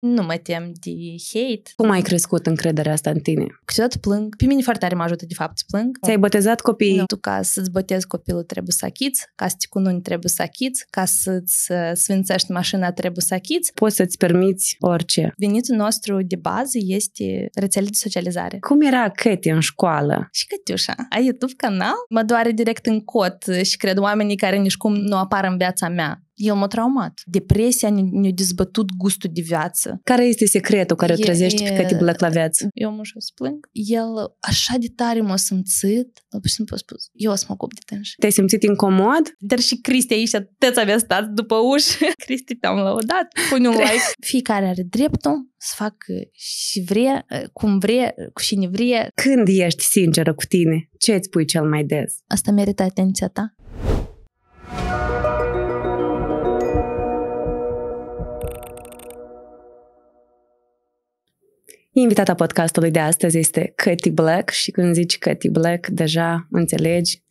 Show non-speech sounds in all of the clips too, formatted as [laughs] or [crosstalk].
Nu mă tem de hate. Cum ai crescut încrederea asta în tine? Câteodată plâng. Pe mine foarte tare mă ajută, de fapt, să plâng. Ți-ai botezat copiii? Nu. Tu ca să-ți botezi copilul trebuie să achiți, ca să te cununi trebuie să achiți, ca să-ți sfințești mașina trebuie să achiți. Poți să-ți permiți orice. Venitul nostru de bază este rețele de socializare. Cum era Cătie în școală? Și Cătiușa, ai YouTube canal? Mă doare direct în cot și cred oamenii care nici cum nu apar în viața mea el m-a traumat. Depresia ne-a dezbătut gustul de viață. Care este secretul care e, o trezește pe Cati Black la viață? Eu mă să plâng. El așa de tare m-a simțit, l pur spus, eu o să mă ocup de tânș. Te-ai simțit incomod? Dar și Cristi aici atât avea stat după ușă. [laughs] Cristi, te-am laudat. Pune un like. [laughs] Fiecare are dreptul să facă și vrea, cum vrea, cu cine vrea. Când ești sinceră cu tine, ce îți pui cel mai des? Asta merită atenția ta. Invitata podcastului de astăzi este Cathy Black și când zici Cathy Black, deja înțelegi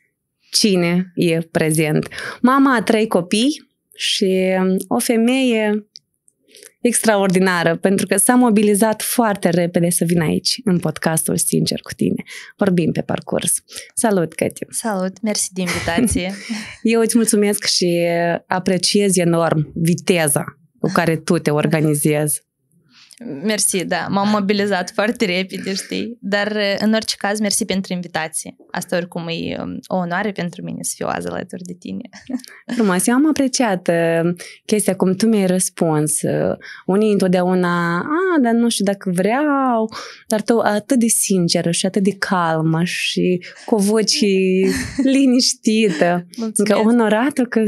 cine e prezent. Mama a trei copii și um, o femeie extraordinară, pentru că s-a mobilizat foarte repede să vină aici, în podcastul Sincer cu tine. Vorbim pe parcurs. Salut, Căti! Salut! Mersi de invitație! [laughs] [laughs] Eu îți mulțumesc și apreciez enorm viteza cu care tu te organizezi Mersi, da, m-am mobilizat foarte repede, știi? Dar, э, în orice caz, mersi pentru invitație. Asta oricum e o onoare pentru mine să fiu azi alături de tine. [laughs] Frumos, eu am apreciat э, chestia cum tu mi-ai răspuns. Э, unii întotdeauna, a, dar nu știu dacă vreau, dar tu atât de sinceră și atât de calmă și cu o voce [laughs] liniștită. Mulțumesc. Că onorată că,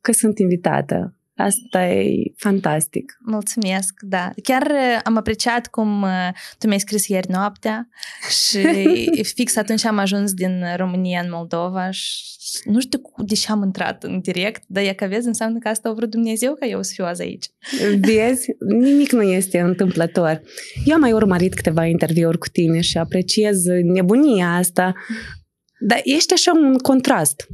că sunt invitată. Asta e fantastic. Mulțumesc, da. Chiar uh, am apreciat cum uh, tu mi-ai scris ieri noaptea [laughs] și fix atunci am ajuns din România în Moldova și nu știu de ce am intrat în direct, dar e că vezi, înseamnă că asta a vrut Dumnezeu ca eu să fiu azi aici. [laughs] Vezi, nimic nu este întâmplător. Eu am mai urmărit câteva interviuri cu tine și apreciez nebunia asta, dar ești așa un contrast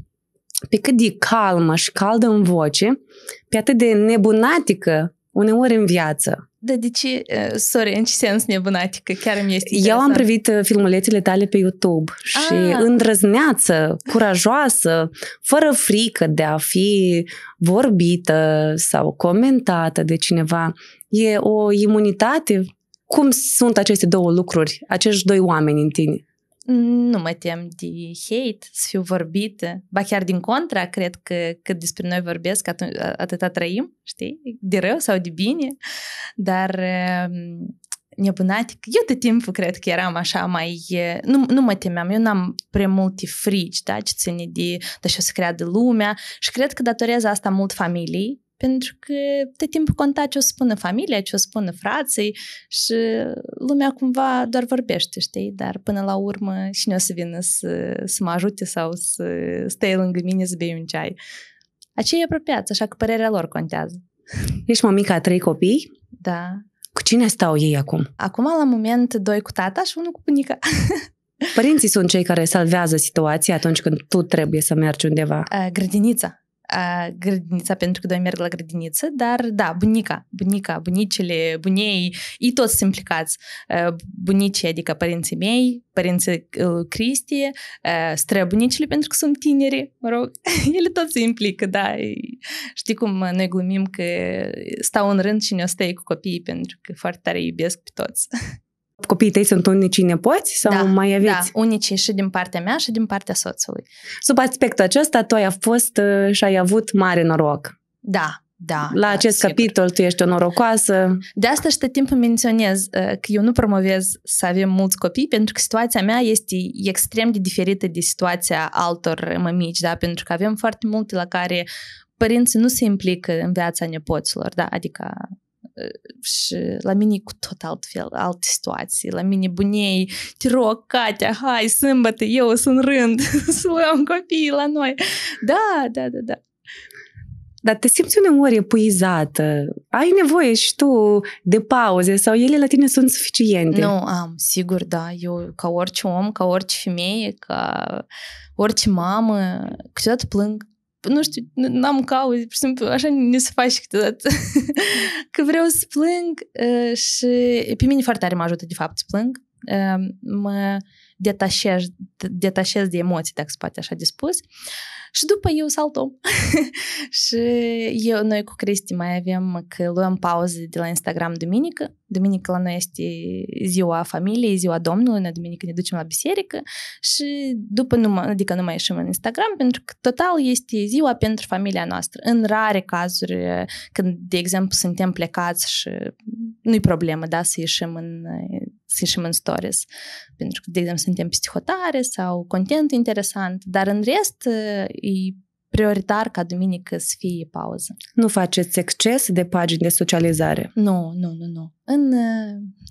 pe cât de calmă și caldă în voce, pe atât de nebunatică uneori în viață. Dar de ce, uh, sorry, în ce sens nebunatică? Chiar îmi este Eu am privit uh, filmulețele tale pe YouTube și ah. îndrăzneață, curajoasă, fără frică de a fi vorbită sau comentată de cineva. E o imunitate? Cum sunt aceste două lucruri, acești doi oameni în tine? nu mă tem de hate, să fiu vorbită. Ba chiar din contra, cred că cât despre noi vorbesc, atunci, atâta trăim, știi? De rău sau de bine. Dar ehm, nebunatic, eu de timpul cred că eram așa mai... Nu, nu mă temeam, eu n-am prea multe frici, da, ce ține de, de așa să creadă lumea și cred că datorează asta mult familiei, pentru că tot timpul conta ce o spună familia, ce o spună frații și lumea cumva doar vorbește, știi? Dar până la urmă cine o să vină să, să mă ajute sau să stai lângă mine să bei un ceai? Acei e apropiați, așa că părerea lor contează. [laughs] Ești mamica a trei copii? Da. Cu cine stau ei acum? Acum, la moment, doi cu tata și unul cu bunica. Părinții sunt cei care salvează situația atunci când tu trebuie să mergi undeva. grădinița grădinița, pentru că doi merg la grădiniță, dar da, bunica, bunica, bunicile, bunei, ei toți sunt implicați. bunicii, adică părinții mei, părinții uh, Cristi, străbunicile, pentru că sunt tineri, mă rog, [laughs] ele toți se implică, da. Știi cum noi glumim că stau în rând și ne o cu copiii, pentru că foarte tare iubesc pe toți. [laughs] copiii tăi sunt unicii nepoți sau da, mai aveți? Da, unicii și din partea mea și din partea soțului. Sub aspectul acesta, tu ai fost uh, și ai avut mare noroc. Da, da. La da, acest sigur. capitol tu ești o norocoasă. De asta și tot timpul menționez uh, că eu nu promovez să avem mulți copii, pentru că situația mea este extrem de diferită de situația altor mămici, da? pentru că avem foarte multe la care părinții nu se implică în viața nepoților, da? adică și la mine e cu tot alt fel, alte situații. La mine bunei, te rog, Katia, hai, sâmbătă, eu sunt rând, să luăm copiii la noi. Da, da, da, da. Dar te simți uneori epuizată. Ai nevoie și tu de pauze sau ele la tine sunt suficiente? Nu am, sigur, da. Eu, ca orice om, ca orice femeie, ca orice mamă, câteodată plâng nu știu, n-am cauze, pur și simplu, așa ne se face câteodată. că vreau să plâng și pe mine foarte tare mă ajută, de fapt, să plâng. Mă, detașez, detașez de emoții, dacă se poate așa de spus. Și după eu saltăm. [laughs] și eu, noi cu Cristi mai avem că luăm pauze de la Instagram duminică. Duminică la noi este ziua familiei, ziua Domnului, noi duminică ne ducem la biserică și după nu, mai, adică nu mai ieșim în Instagram pentru că total este ziua pentru familia noastră. În rare cazuri, când, de exemplu, suntem plecați și nu-i problemă, da, să ieșim în să ieșim în stories. Pentru că, de exemplu, suntem psihotare sau content interesant, dar în rest e prioritar ca duminică să fie pauză. Nu faceți exces de pagini de socializare? Nu, nu, nu, nu. În,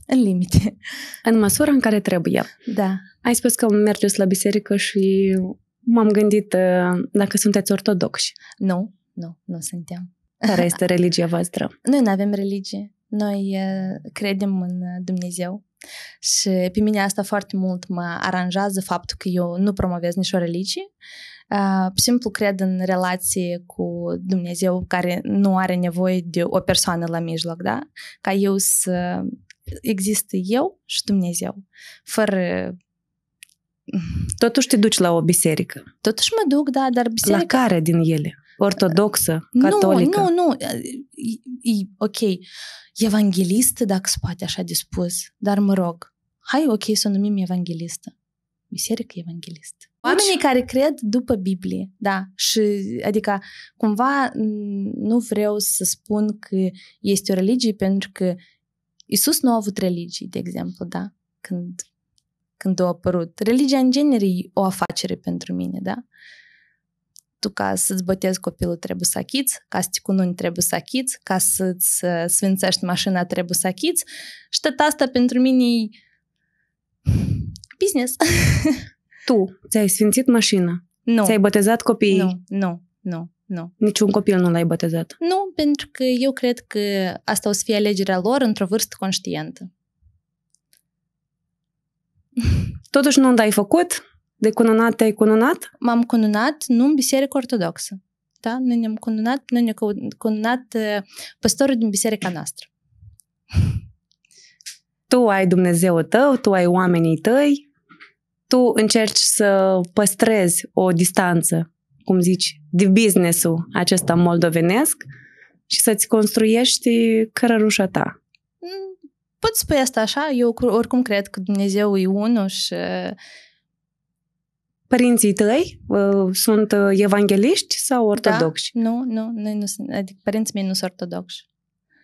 în limite. În măsura în care trebuie. Da. Ai spus că mergeți la biserică și m-am gândit uh, dacă sunteți ortodoxi. Nu, nu, nu suntem. Care este religia voastră? Noi nu avem religie. Noi uh, credem în Dumnezeu și pe mine asta foarte mult mă aranjează faptul că eu nu promovez nicio religie. Uh, simplu cred în relație cu Dumnezeu care nu are nevoie de o persoană la mijloc, da? Ca eu să există eu și Dumnezeu. Fără Totuși te duci la o biserică. Totuși mă duc, da, dar biserica... La care din ele? ortodoxă, catolică. Nu, nu, nu. E, e, ok, evanghelistă, dacă se poate așa de spus, dar mă rog, hai ok să o numim evanghelistă. Biserică evanghelistă. Oamenii care cred după Biblie, da, și adică cumva nu vreau să spun că este o religie pentru că Isus nu a avut religii, de exemplu, da, când, când a apărut. Religia în genere e o afacere pentru mine, da. Uh, tu ca să-ți botezi copilul trebuie să achiți, ca să te cununi trebuie să achiți, ca să-ți uh, sfințești mașina trebuie să achiți și tot asta pentru mine e business. [laughs] tu ți-ai sfințit mașina? Nu. Ți-ai botezat copiii? Nu, nu, nu. Nu. Niciun copil nu l-ai botezat? Nu, pentru că eu cred că asta o să fie alegerea lor într-o vârstă conștientă. Totuși nu l-ai făcut? De cununat te-ai cununat? M-am cununat nu în biserică ortodoxă. Da? Noi ne-am cununat, noi ne-a cununat uh, păstorul din biserica noastră. Tu ai Dumnezeu tău, tu ai oamenii tăi, tu încerci să păstrezi o distanță, cum zici, de business-ul acesta moldovenesc și să-ți construiești cărărușa ta. Mm, poți spui asta așa, eu oricum cred că Dumnezeu e unul și Părinții tăi uh, sunt uh, evangeliști sau ortodoxi? Da, nu, nu, noi nu sunt, adică părinții mei nu sunt ortodoxi.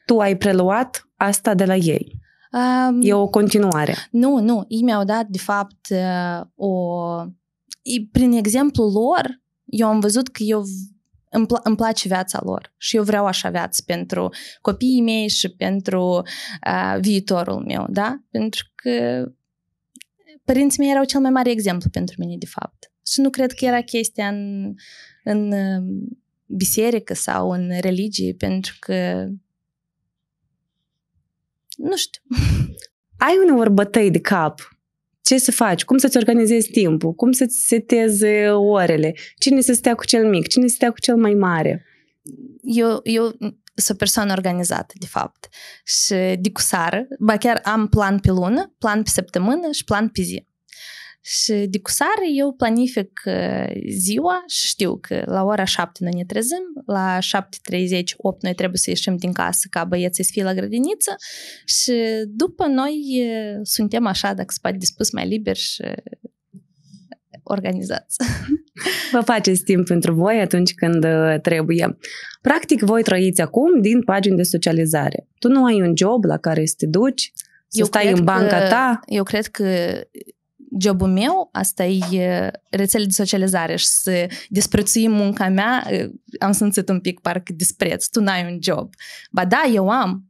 Tu ai preluat asta de la ei? Um, e o continuare. Nu, nu, ei mi-au dat de fapt uh, o... Prin exemplu lor, eu am văzut că eu îmi, pl- îmi place viața lor și eu vreau așa viață pentru copiii mei și pentru uh, viitorul meu, da? Pentru că părinții mei erau cel mai mare exemplu pentru mine, de fapt. Și nu cred că era chestia în, în um, biserică sau în religie, pentru că nu știu. [laughs] Ai uneori bătăi de cap. Ce să faci? Cum să-ți organizezi timpul? Cum să-ți setezi orele? Cine să stea cu cel mic? Cine să stea cu cel mai mare? Eu, eu sunt o persoană organizată, de fapt, și sară, ba chiar am plan pe lună, plan pe săptămână și plan pe zi. Și de cu sară eu planific uh, ziua și știu că la ora 7 noi ne trezim, la 7.30, 8 noi trebuie să ieșim din casă ca băieții să fie la grădiniță și după noi uh, suntem așa, dacă spate dispus, mai liber. și organizați. [laughs] Vă faceți timp pentru voi atunci când uh, trebuie. Practic, voi trăiți acum din pagini de socializare. Tu nu ai un job la care să te duci, să eu stai în banca că, ta. Eu cred că jobul meu, asta e uh, rețele de socializare și să desprețuim munca mea, uh, am simțit un pic parcă dispreț, tu n-ai un job. Ba da, eu am,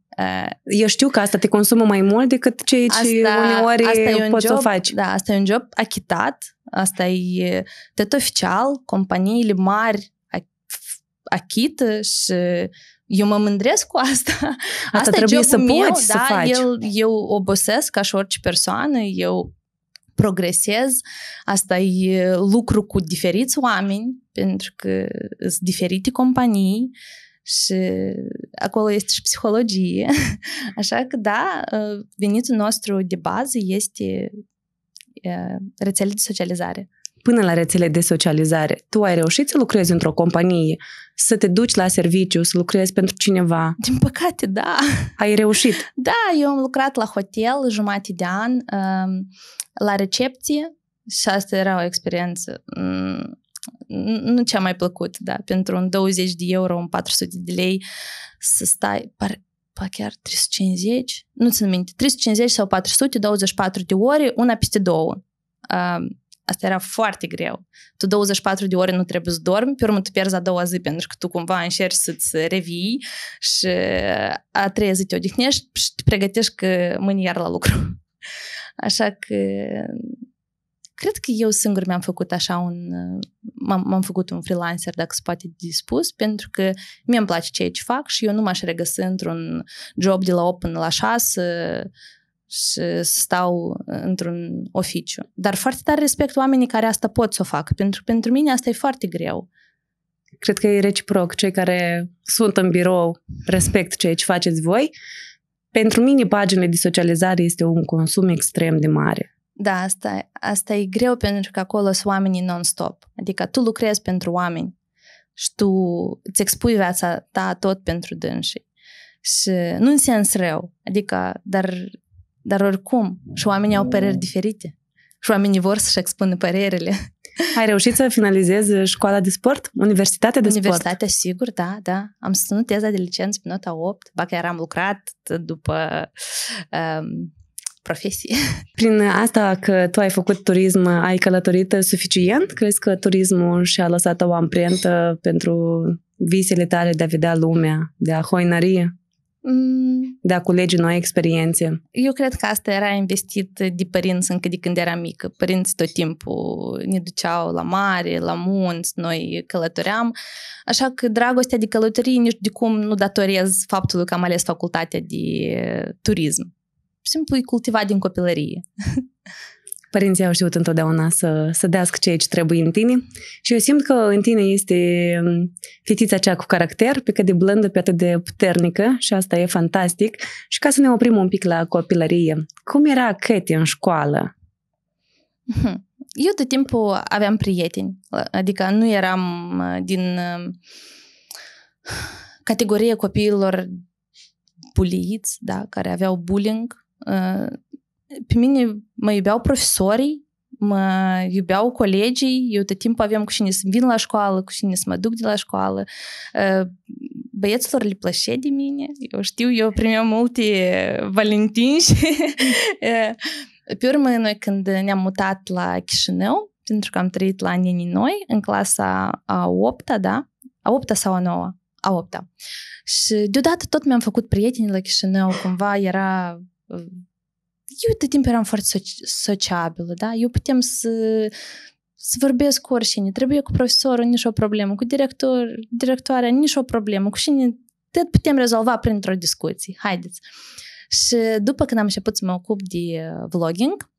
eu știu că asta te consumă mai mult decât cei ce uneori asta e poți job, să o faci. Da, asta e un job achitat, asta e tot oficial, companiile mari achită și eu mă mândresc cu asta. Asta, asta trebuie să meu, poți da, să faci. Eu, eu obosesc ca și orice persoană, eu progresez, asta e lucru cu diferiți oameni, pentru că sunt diferite companii, uh, și acolo este și psihologie. Așa că, da, venitul nostru de bază este rețele de socializare. Până la rețele de socializare, tu ai reușit să lucrezi într-o companie, să te duci la serviciu, să lucrezi pentru cineva? Din păcate, da. Ai reușit? Da, eu am lucrat la hotel jumate de an, la recepție și asta era o experiență nu cea mai plăcut, da, pentru un 20 de euro, un 400 de lei, să stai, par, par chiar 350, nu țin minte, 350 sau 400, 24 de ore, una peste două. Uh, asta era foarte greu. Tu 24 de ore nu trebuie să dormi, pe urmă tu pierzi a doua zi pentru că tu cumva încerci să-ți revii și a treia zi te odihnești și te pregătești că mâine iar la lucru. [laughs] Așa că cred că eu singur mi-am făcut așa un, m-am, m-am făcut un freelancer, dacă se poate dispus, pentru că mie îmi place ceea ce fac și eu nu m-aș regăsi într-un job de la 8 până la 6 și stau într-un oficiu. Dar foarte tare respect oamenii care asta pot să o fac, pentru, pentru mine asta e foarte greu. Cred că e reciproc, cei care sunt în birou respect ceea ce faceți voi. Pentru mine paginile de socializare este un consum extrem de mare da, asta, asta e greu pentru că acolo sunt oamenii non-stop. Adică tu lucrezi pentru oameni și tu îți expui viața ta tot pentru dânsii. Și nu în sens rău, adică, dar, dar oricum, și oamenii au păreri diferite. Și oamenii vor să-și expună părerile. Ai reușit să finalizezi școala de sport? Universitatea de Universitatea, sport? sigur, da, da. Am susținut teza de licență pe nota 8, ba eram lucrat după um, profesie. [laughs] Prin asta că tu ai făcut turism, ai călătorit suficient? Crezi că turismul și-a lăsat o amprentă pentru visele tale de a vedea lumea, de a hoinări? Mm. de a culege noi experiențe. Eu cred că asta era investit de părinți încă de când eram mică. Părinți tot timpul ne duceau la mare, la munți, noi călătoream. Așa că dragostea de călătorie nici de cum nu datorez faptului că am ales facultatea de turism și simplu e cultivat din copilărie. [laughs] Părinții au știut întotdeauna să, să dească ceea ce trebuie în tine și eu simt că în tine este um, fetița aceea cu caracter, pe cât de blândă, pe atât de puternică și asta e fantastic. Și ca să ne oprim un pic la copilărie, cum era Katie în școală? Hmm. Eu tot timpul aveam prieteni, adică nu eram uh, din uh, categorie copiilor buliți, da, care aveau bullying, pe mine mă iubeau profesorii, mă iubeau colegii, eu tot timpul aveam cu cine să vin la școală, cu cine să mă duc de la școală. Băieților le plăcea de mine, eu știu, eu primeam multe valentini și... Pe urmă, noi când ne-am mutat la Chișinău, pentru că am trăit la nenii noi, în clasa a 8 da? A 8 sau a 9 A 8 Și deodată tot mi-am făcut prieteni la Chișinău, cumva era Ă, eu de timp eram foarte sociabilă, da? Eu putem să, să vorbesc cu oricine. Trebuie cu profesorul, nici o problemă. Cu director, directoarea, nici o problemă. Cu cine tot putem rezolva printr-o discuție. Haideți. Și după când am început să mă ocup de uh, vlogging,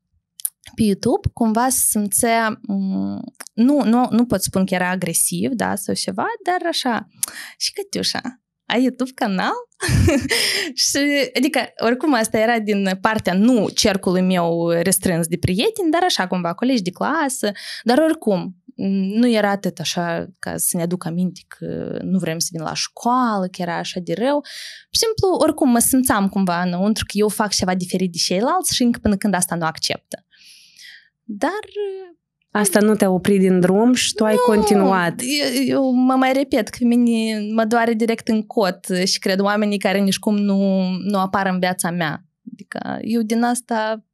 pe YouTube, cumva simțea, mm, nu, nu, nu pot spun că era agresiv, da, sau ceva, dar așa, și Cătiușa, ai YouTube canal? [laughs] și, adică, oricum, asta era din partea, nu cercului meu restrâns de prieteni, dar așa cumva, colegi de clasă, dar oricum, nu era atât așa ca să ne aduc aminte că nu vrem să vin la școală, că era așa de rău. și simplu, oricum, mă simțeam cumva înăuntru că eu fac ceva diferit de ceilalți și încă până când asta nu acceptă. Dar Asta nu te-a oprit din drum și tu nu, ai continuat. Eu, eu mă mai repet că mine mă doare direct în cot și cred oamenii care nici cum nu, nu apar în viața mea. Adică eu din asta...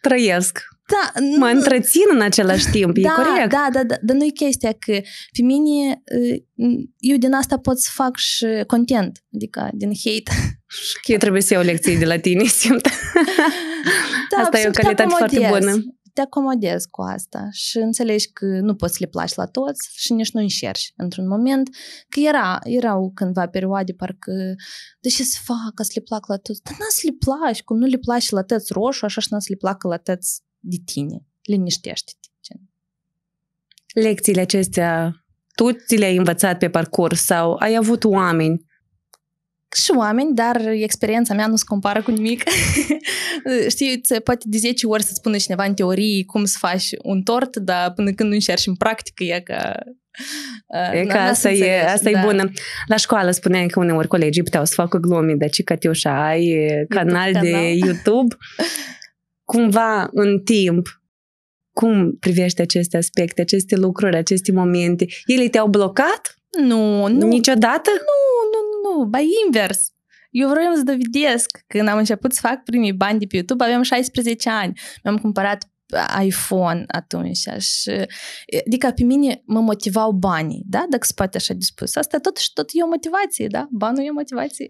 Trăiesc. Da, nu... Mă întrețin în același timp, da, e corect. Da, da, da, dar nu e chestia că pe mine, uh, eu din asta pot să fac și content, adică din hate. [laughs] Eu trebuie să iau lecții de la tine, [laughs] simt. Da, asta e o calitate foarte bună te acomodezi cu asta și înțelegi că nu poți să le placi la toți și nici nu încerci într-un moment, că era, erau cândva perioade parcă, de ce să fac, să le plac la toți? Dar n să le placi, cum nu le place la toți roșu, așa și n să le placă la toți de tine. Liniștește-te. Lecțiile acestea tu ți le-ai învățat pe parcurs sau ai avut oameni și oameni, dar experiența mea nu se compară cu nimic. [laughs] Știi, poate de 10 ori să spună cineva în teorie cum să faci un tort, dar până când nu încerci în practică, e că e că asta, e, asta da. e bună. La școală spuneam că uneori colegii puteau să facă glume, dar ce Catiușa, ai YouTube, canal de canal. [laughs] YouTube. Cumva, în timp, cum privești aceste aspecte, aceste lucruri, aceste momente? Ele te-au blocat? Nu, nu. Niciodată? Nu, nu, nu, ba invers. Eu vreau să dovedesc. Când am început să fac primii bani de pe YouTube, aveam 16 ani. Mi-am cumpărat iPhone atunci și adică pe mine mă motivau banii, da? Dacă se poate așa de spus. Asta tot și tot e o motivație, da? Banul e o motivație.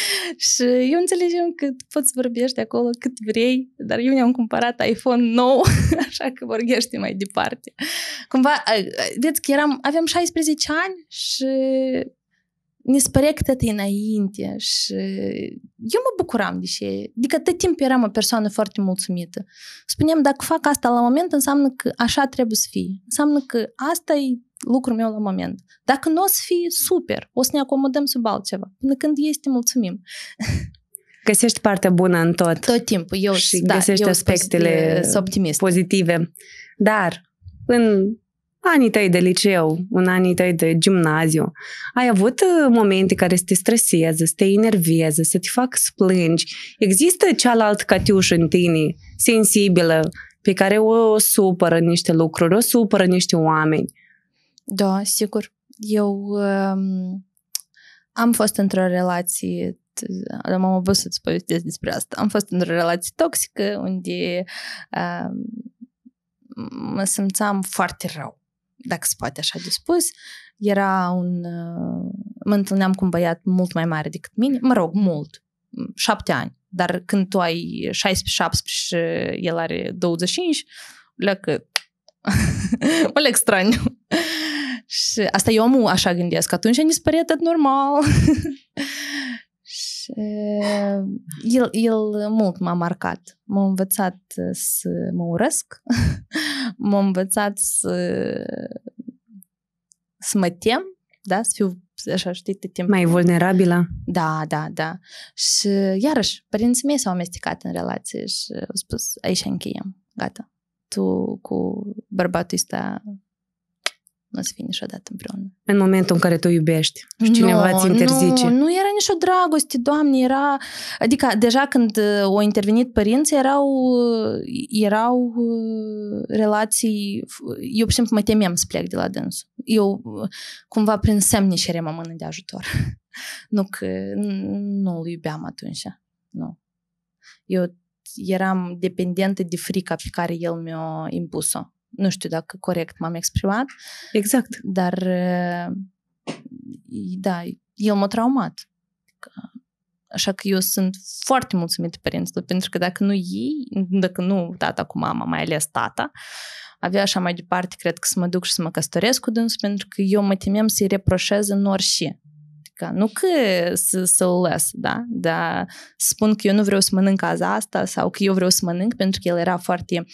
[laughs] și eu înțelegem că poți vorbești acolo cât vrei, dar eu mi-am cumpărat iPhone nou, [laughs] așa că vorbești mai departe. Cumva, vedeți că eram, aveam 16 ani și ne spărea că tot înainte și eu mă bucuram de și Adică tot timp eram o persoană foarte mulțumită. Spuneam, dacă fac asta la moment, înseamnă că așa trebuie să fie. Înseamnă că asta e lucrul meu la moment. Dacă nu o să fie, super, o să ne acomodăm sub altceva. Până când este, mulțumim. Găsești partea bună în tot. Tot timpul, eu și da, găsești eu aspectele pozitive. pozitive. Dar în anii tăi de liceu, în anii tăi de gimnaziu, ai avut uh, momente care să te streseze, să te enerveze, să te fac splângi? Există cealaltă catiușă în tine, sensibilă, pe care o supără niște lucruri, o supără niște oameni. Da, sigur. Eu um, am fost într-o relație am obosit să-ți povestesc despre asta. Am fost într-o relație toxică unde uh, mă simțeam foarte rău dacă se poate așa de spus, era un... Mă întâlneam cu un băiat mult mai mare decât mine, mă rog, mult, șapte ani, dar când tu ai 16-17 el are 25, leacă, mă leg straniu. Și asta eu omul așa gândesc, atunci ni se pare normal. [laughs] Ehm, el, el mult m-a marcat. M-a învățat să mă urăsc, [laughs] m-a învățat să, să mă tem, da? să fiu așa, știi, de timp. Mai vulnerabilă. Da, da, da. Și iarăși, părinții mei s-au amestecat în relație și au spus, aici încheiem, gata. Tu cu bărbatul ăsta nu o să fii niciodată împreună. În momentul în care tu iubești și cineva nu, ți interzice. Nu, nu era nicio dragoste, doamne, era... Adică deja când uh, au intervenit părinții erau, uh, erau uh, relații... Eu, pur și simplu, mă temem să plec de la dânsul. Eu cumva prin semne ceream o mână de ajutor. [laughs] nu că nu îl iubeam atunci. Nu. Eu eram dependentă de frica pe care el mi-a impus-o nu știu dacă corect m-am exprimat. Exact. Dar, da, el m-a traumat. Așa că eu sunt foarte mulțumită părinților, pentru că dacă nu ei, dacă nu tata cu mama, mai ales tata, avea așa mai departe, cred că să mă duc și să mă căsătoresc cu dânsul, pentru că eu mă temem să-i reproșez în orice ca adică, nu că să, să-l las, da? Dar spun că eu nu vreau să mănânc azi asta sau că eu vreau să mănânc pentru că el era foarte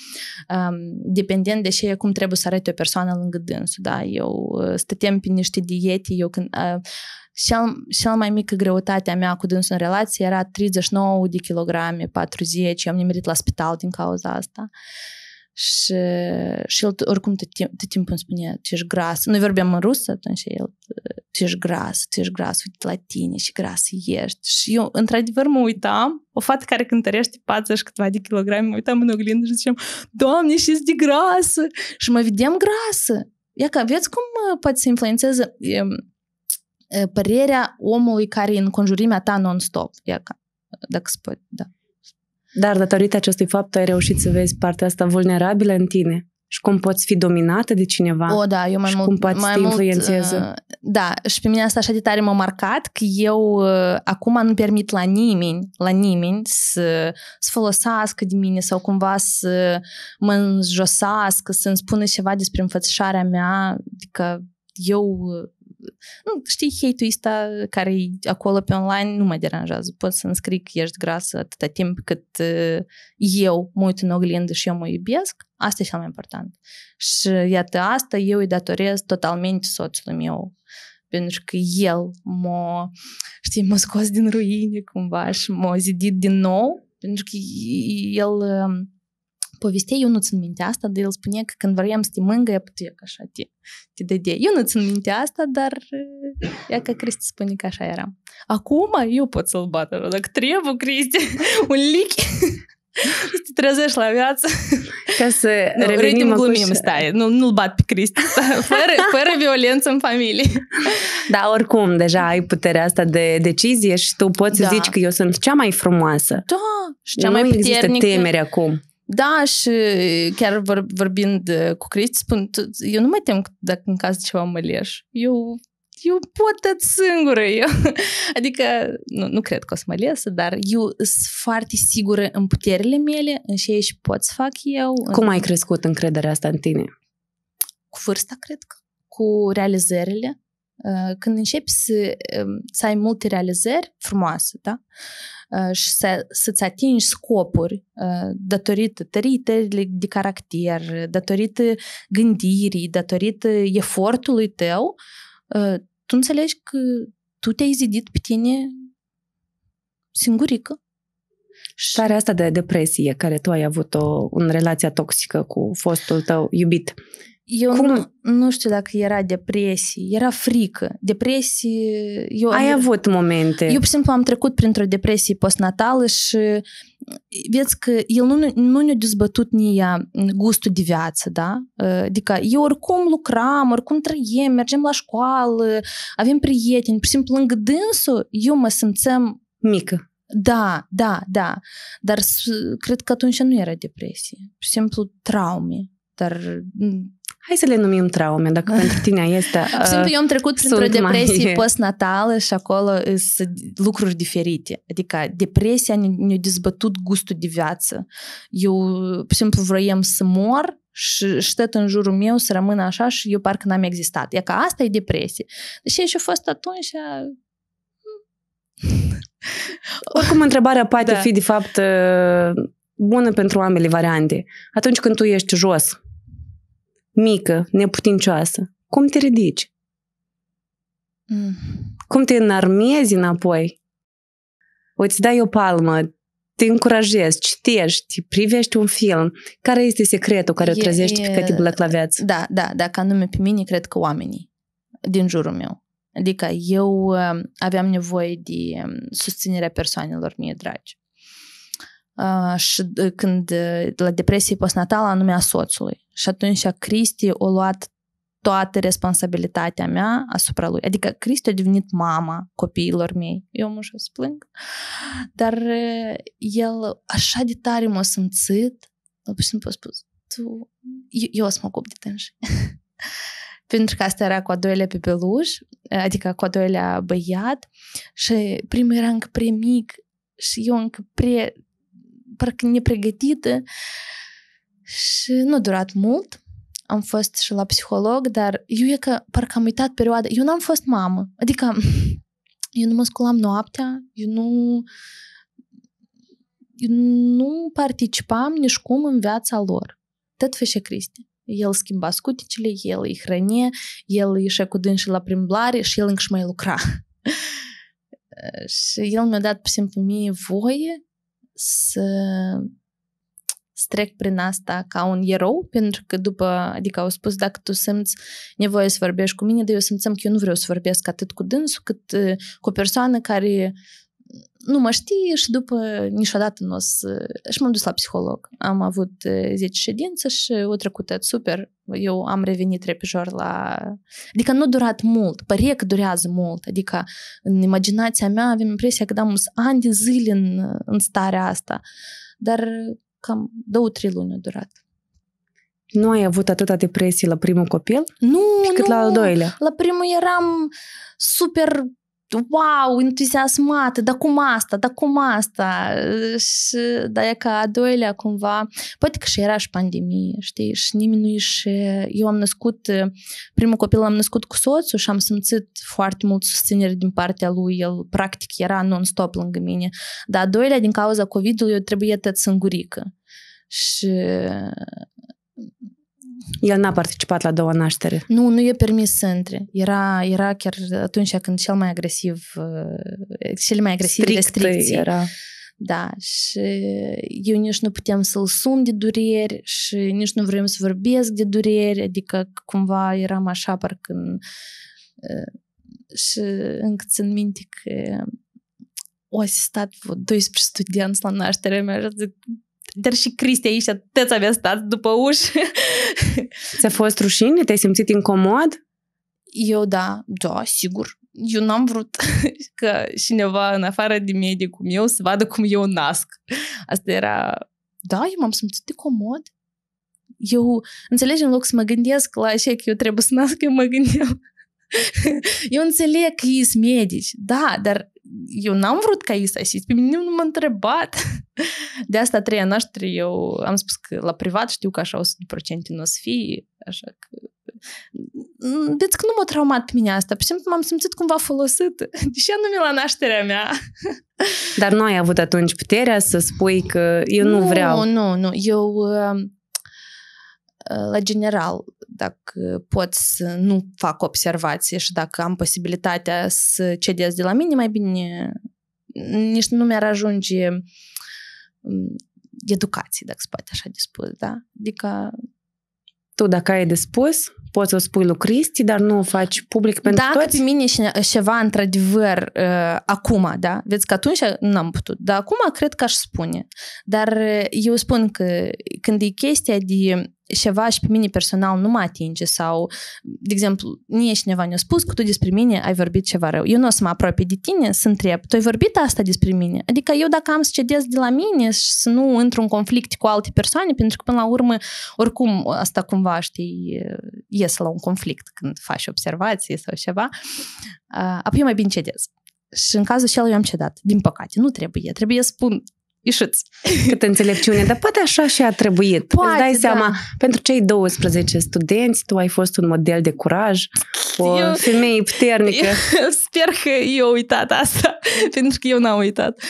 um, dependent de ce cum trebuie să arate o persoană lângă dânsul, da? Eu uh, stăteam pe niște diete, eu când... Uh, cel, cel mai mică a mea cu dânsul în relație era 39 de kilograme, 40, eu am nimerit la spital din cauza asta. Uh, și, și el oricum tot, timp, tot timpul îmi spunea, tu ești gras. Noi vorbeam în rusă atunci el, tu ești gras, tu ești gras, uite la tine și gras ești. Și eu, într-adevăr, mă uitam, o fată care cântărește 40 câteva de kilograme, mă uitam în oglindă și ziceam, Doamne, și de grasă! Și mă vedeam grasă. Ia ca, vezi cum poate să influențeze e, părerea omului care e în conjurimea ta non-stop. Ia ca, dacă se poate, da. Dar datorită acestui fapt, ai reușit să vezi partea asta vulnerabilă în tine și cum poți fi dominată de cineva. O, da, eu mai și mult, cum poți mai să te influențeze. Mult, uh, da, și pe mine asta așa de tare m-a marcat că eu uh, acum nu permit la nimeni, la nimeni să, să folosească de mine sau cumva să mă înjosească, să-mi spună ceva despre înfățișarea mea, adică eu uh, nu, știi, hate-ul ăsta care e acolo pe online nu mă deranjează. Pot să-mi scrii că ești grasă atâta timp cât uh, eu mă uit în oglindă și eu mă iubesc. Asta e cel mai important. Și iată, asta eu îi datorez totalmente soțului meu pentru că el m-a, știi, m-a scos din ruine cumva și m-a zidit din nou, pentru că el um, poveste, eu nu țin minte asta, dar el spune că când vrem să te mângâie puteca, așa, te, te de. Eu nu țin minte asta, dar ea că Cristi spune că așa era. Acum eu pot să-l bat, dacă trebuie, Cristi, un lic. Să te trezești la viață. Ca să nu, revenim acum glumim, stai, nu, nu-l bat pe Cristi. Fără, fără violență în familie. Da, oricum, deja ai puterea asta de decizie și tu poți da. să zici că eu sunt cea mai frumoasă. Da, și cea nu mai puternică. Nu există temere acum. Da, și uh, chiar vor, vorbind uh, cu Cristi, spun, tu, eu nu mă tem dacă în caz ceva mă leș. Eu eu pot singură. Eu. [laughs] Adică, nu, nu cred că o să mă lesă, dar eu sunt foarte sigură în puterile mele, în ce și pot să fac eu. Cum în... ai crescut încrederea asta în tine? Cu vârsta, cred că. Cu realizările. Uh, când începi să, um, să ai multe realizări frumoase, da? Uh, și să, să-ți atingi scopuri uh, datorită tăritării de caracter, datorită gândirii, datorită efortului tău, uh, tu înțelegi că tu te-ai zidit pe tine singurică. Starea asta de depresie care tu ai avut-o în relația toxică cu fostul tău iubit, eu Cum? Nu, nu știu dacă era depresie, era frică. Depresie... Eu, Ai eu, avut momente. Eu, pur și simplu, am trecut printr-o depresie postnatală și vezi că el nu, nu ne-a dezbătut nia gustul de viață, da? Adică eu oricum lucram, oricum trăiem, mergem la școală, avem prieteni, pur și simplu lângă dânsul eu mă simțeam... Mică. Da, da, da. Dar cred că atunci nu era depresie. Pur și simplu traume. Dar hai să le numim traume, dacă [laughs] pentru tine este... Uh, Simplu, eu am trecut printr-o depresie mai... [laughs] postnatală și acolo sunt lucruri diferite. Adică depresia ne-a dezbătut gustul de viață. Eu, pur simplu, vroiam să mor și ștet în jurul meu să rămână așa și eu parcă n-am existat. E ca asta e depresie. Deci și a fost atunci a... Oricum, întrebarea poate da. fi, de fapt, uh, bună pentru ambele variante. Atunci când tu ești jos, mică, neputincioasă, cum te ridici? Mm. Cum te înarmiezi înapoi? O îți dai o palmă, te încurajezi, citești, privești un film. Care este secretul care e, o trezești e, pe Catibulec la viață? Da, da, dacă anume pe mine, cred că oamenii din jurul meu. Adică eu um, aveam nevoie de um, susținerea persoanelor mie dragi. Uh, și uh, când uh, la depresie postnatală anume a soțului. Și atunci Cristi a luat toată responsabilitatea mea asupra lui. Adică Cristi a devenit mama copiilor mei. Eu mă să plâng. Dar eh, el așa de tare m-a simțit, Nu și simplu spus, tu, eu, eu o să mă ocup de tânși. [laughs] Pentru că asta era cu a doilea bebeluș, eh, adică cu a doilea băiat și primul era încă prea mic și eu încă prea parcă nepregătită și nu a durat mult, am fost și la psiholog, dar eu e că parcă am uitat perioada. Eu n-am fost mamă. Adică [laughs] eu nu mă sculam noaptea, eu nu eu nu participam nici cum în viața lor. Tot fășe Cristi. El schimba scuticile, el îi hrăne, el ieșe cu dânsul la primblare și el încă mai lucra. [laughs] și el mi-a dat, pe simplu, mie voie să să trec prin asta ca un erou, pentru că după, adică au spus, dacă tu simți nevoie să vorbești cu mine, dar eu simțăm că eu nu vreau să vorbesc atât cu dânsul, cât uh, cu o persoană care nu mă știe și după niciodată nu o să... Și m-am dus la psiholog. Am avut 10 uh, ședințe și o trecută super. Eu am revenit repijor la... Adică nu a durat mult. Pare că durează mult. Adică în imaginația mea avem impresia că am ani de zile în, în starea asta. Dar cam două-trei luni a durat. Nu ai avut atâta depresie la primul copil? Nu, cât nu. la al doilea? La primul eram super wow, entuziasmată, dar cum asta, dar cum asta? Și, da, e ca a doilea cumva, poate că și era și pandemie, știi, și nimeni nu ieșe. Eu am născut, primul copil l-am născut cu soțul și am simțit foarte mult susținere din partea lui, el practic era non-stop lângă mine. Dar a doilea, din cauza COVID-ului, eu trebuie tăt singurică. Și el n-a participat la două naștere. Nu, nu e permis să intre. Era, era chiar atunci când cel mai agresiv, uh, cel mai agresiv Strict restricții. Era. Da, și eu nici nu puteam să-l sun de dureri și nici nu vrem să vorbesc de dureri, adică cumva eram așa, parcă în, uh, și încă țin minte că o asistat 12 studenți la nașterea mea și zic, dar și Cristi aici atât avea stat după ușă. Ți-a fost rușine? Te-ai simțit incomod? Eu da, da, sigur. Eu n-am vrut [laughs] că cineva în afară de medie cum eu să vadă cum eu nasc. Asta era... Da, eu m-am simțit de comod. Eu, înțelegi, în loc să mă gândesc la așa că eu trebuie să nasc, eu mă gândeam [laughs] eu înțeleg că ești medici, da, dar eu n-am vrut ca ei să asist, pe mine nu m-a întrebat. De asta a treia naștere eu am spus că la privat știu că așa 100% nu o să fie, așa că deci că nu m-a traumat pe mine asta, pur și simplu m-am simțit cumva folosită, [laughs] deși anume la nașterea mea. Dar nu ai avut atunci puterea să spui că eu nu, nu vreau. Nu, nu, eu la general, dacă pot să nu fac observații, și dacă am posibilitatea să cedez de la mine, mai bine nici nu mi-ar ajunge mm, educație, dacă se poate așa de spus, da? Adică... Tu, dacă ai de spus, poți să o spui lui Cristi, dar nu o faci public pentru dacă toți? Dacă pe mine ceva, într-adevăr, uh, acum, da? Vezi că atunci n-am putut, dar acum cred că aș spune. Dar uh, eu spun că când e chestia de ceva și pe mine personal nu mă atinge sau, de exemplu, nici cineva ne-a spus că tu despre mine ai vorbit ceva rău. Eu nu o să mă apropii de tine să întreb, tu ai vorbit asta despre mine? Adică eu dacă am să cedez de la mine și să nu intru în conflict cu alte persoane, pentru că până la urmă, oricum, asta cumva, știi, ies la un conflict când faci observații sau ceva, apoi mai bine cedez. Și în cazul și eu am cedat. Din păcate, nu trebuie. Trebuie să spun ieșiți. [laughs] câtă înțelepciune, dar poate așa și a trebuit. Poate, Îți dai da. seama, da. pentru cei 12 studenți, tu ai fost un model de curaj, o eu, femeie puternică. [laughs] Eu, sper că eu uitat asta, [laughs] pentru că eu n-am uitat.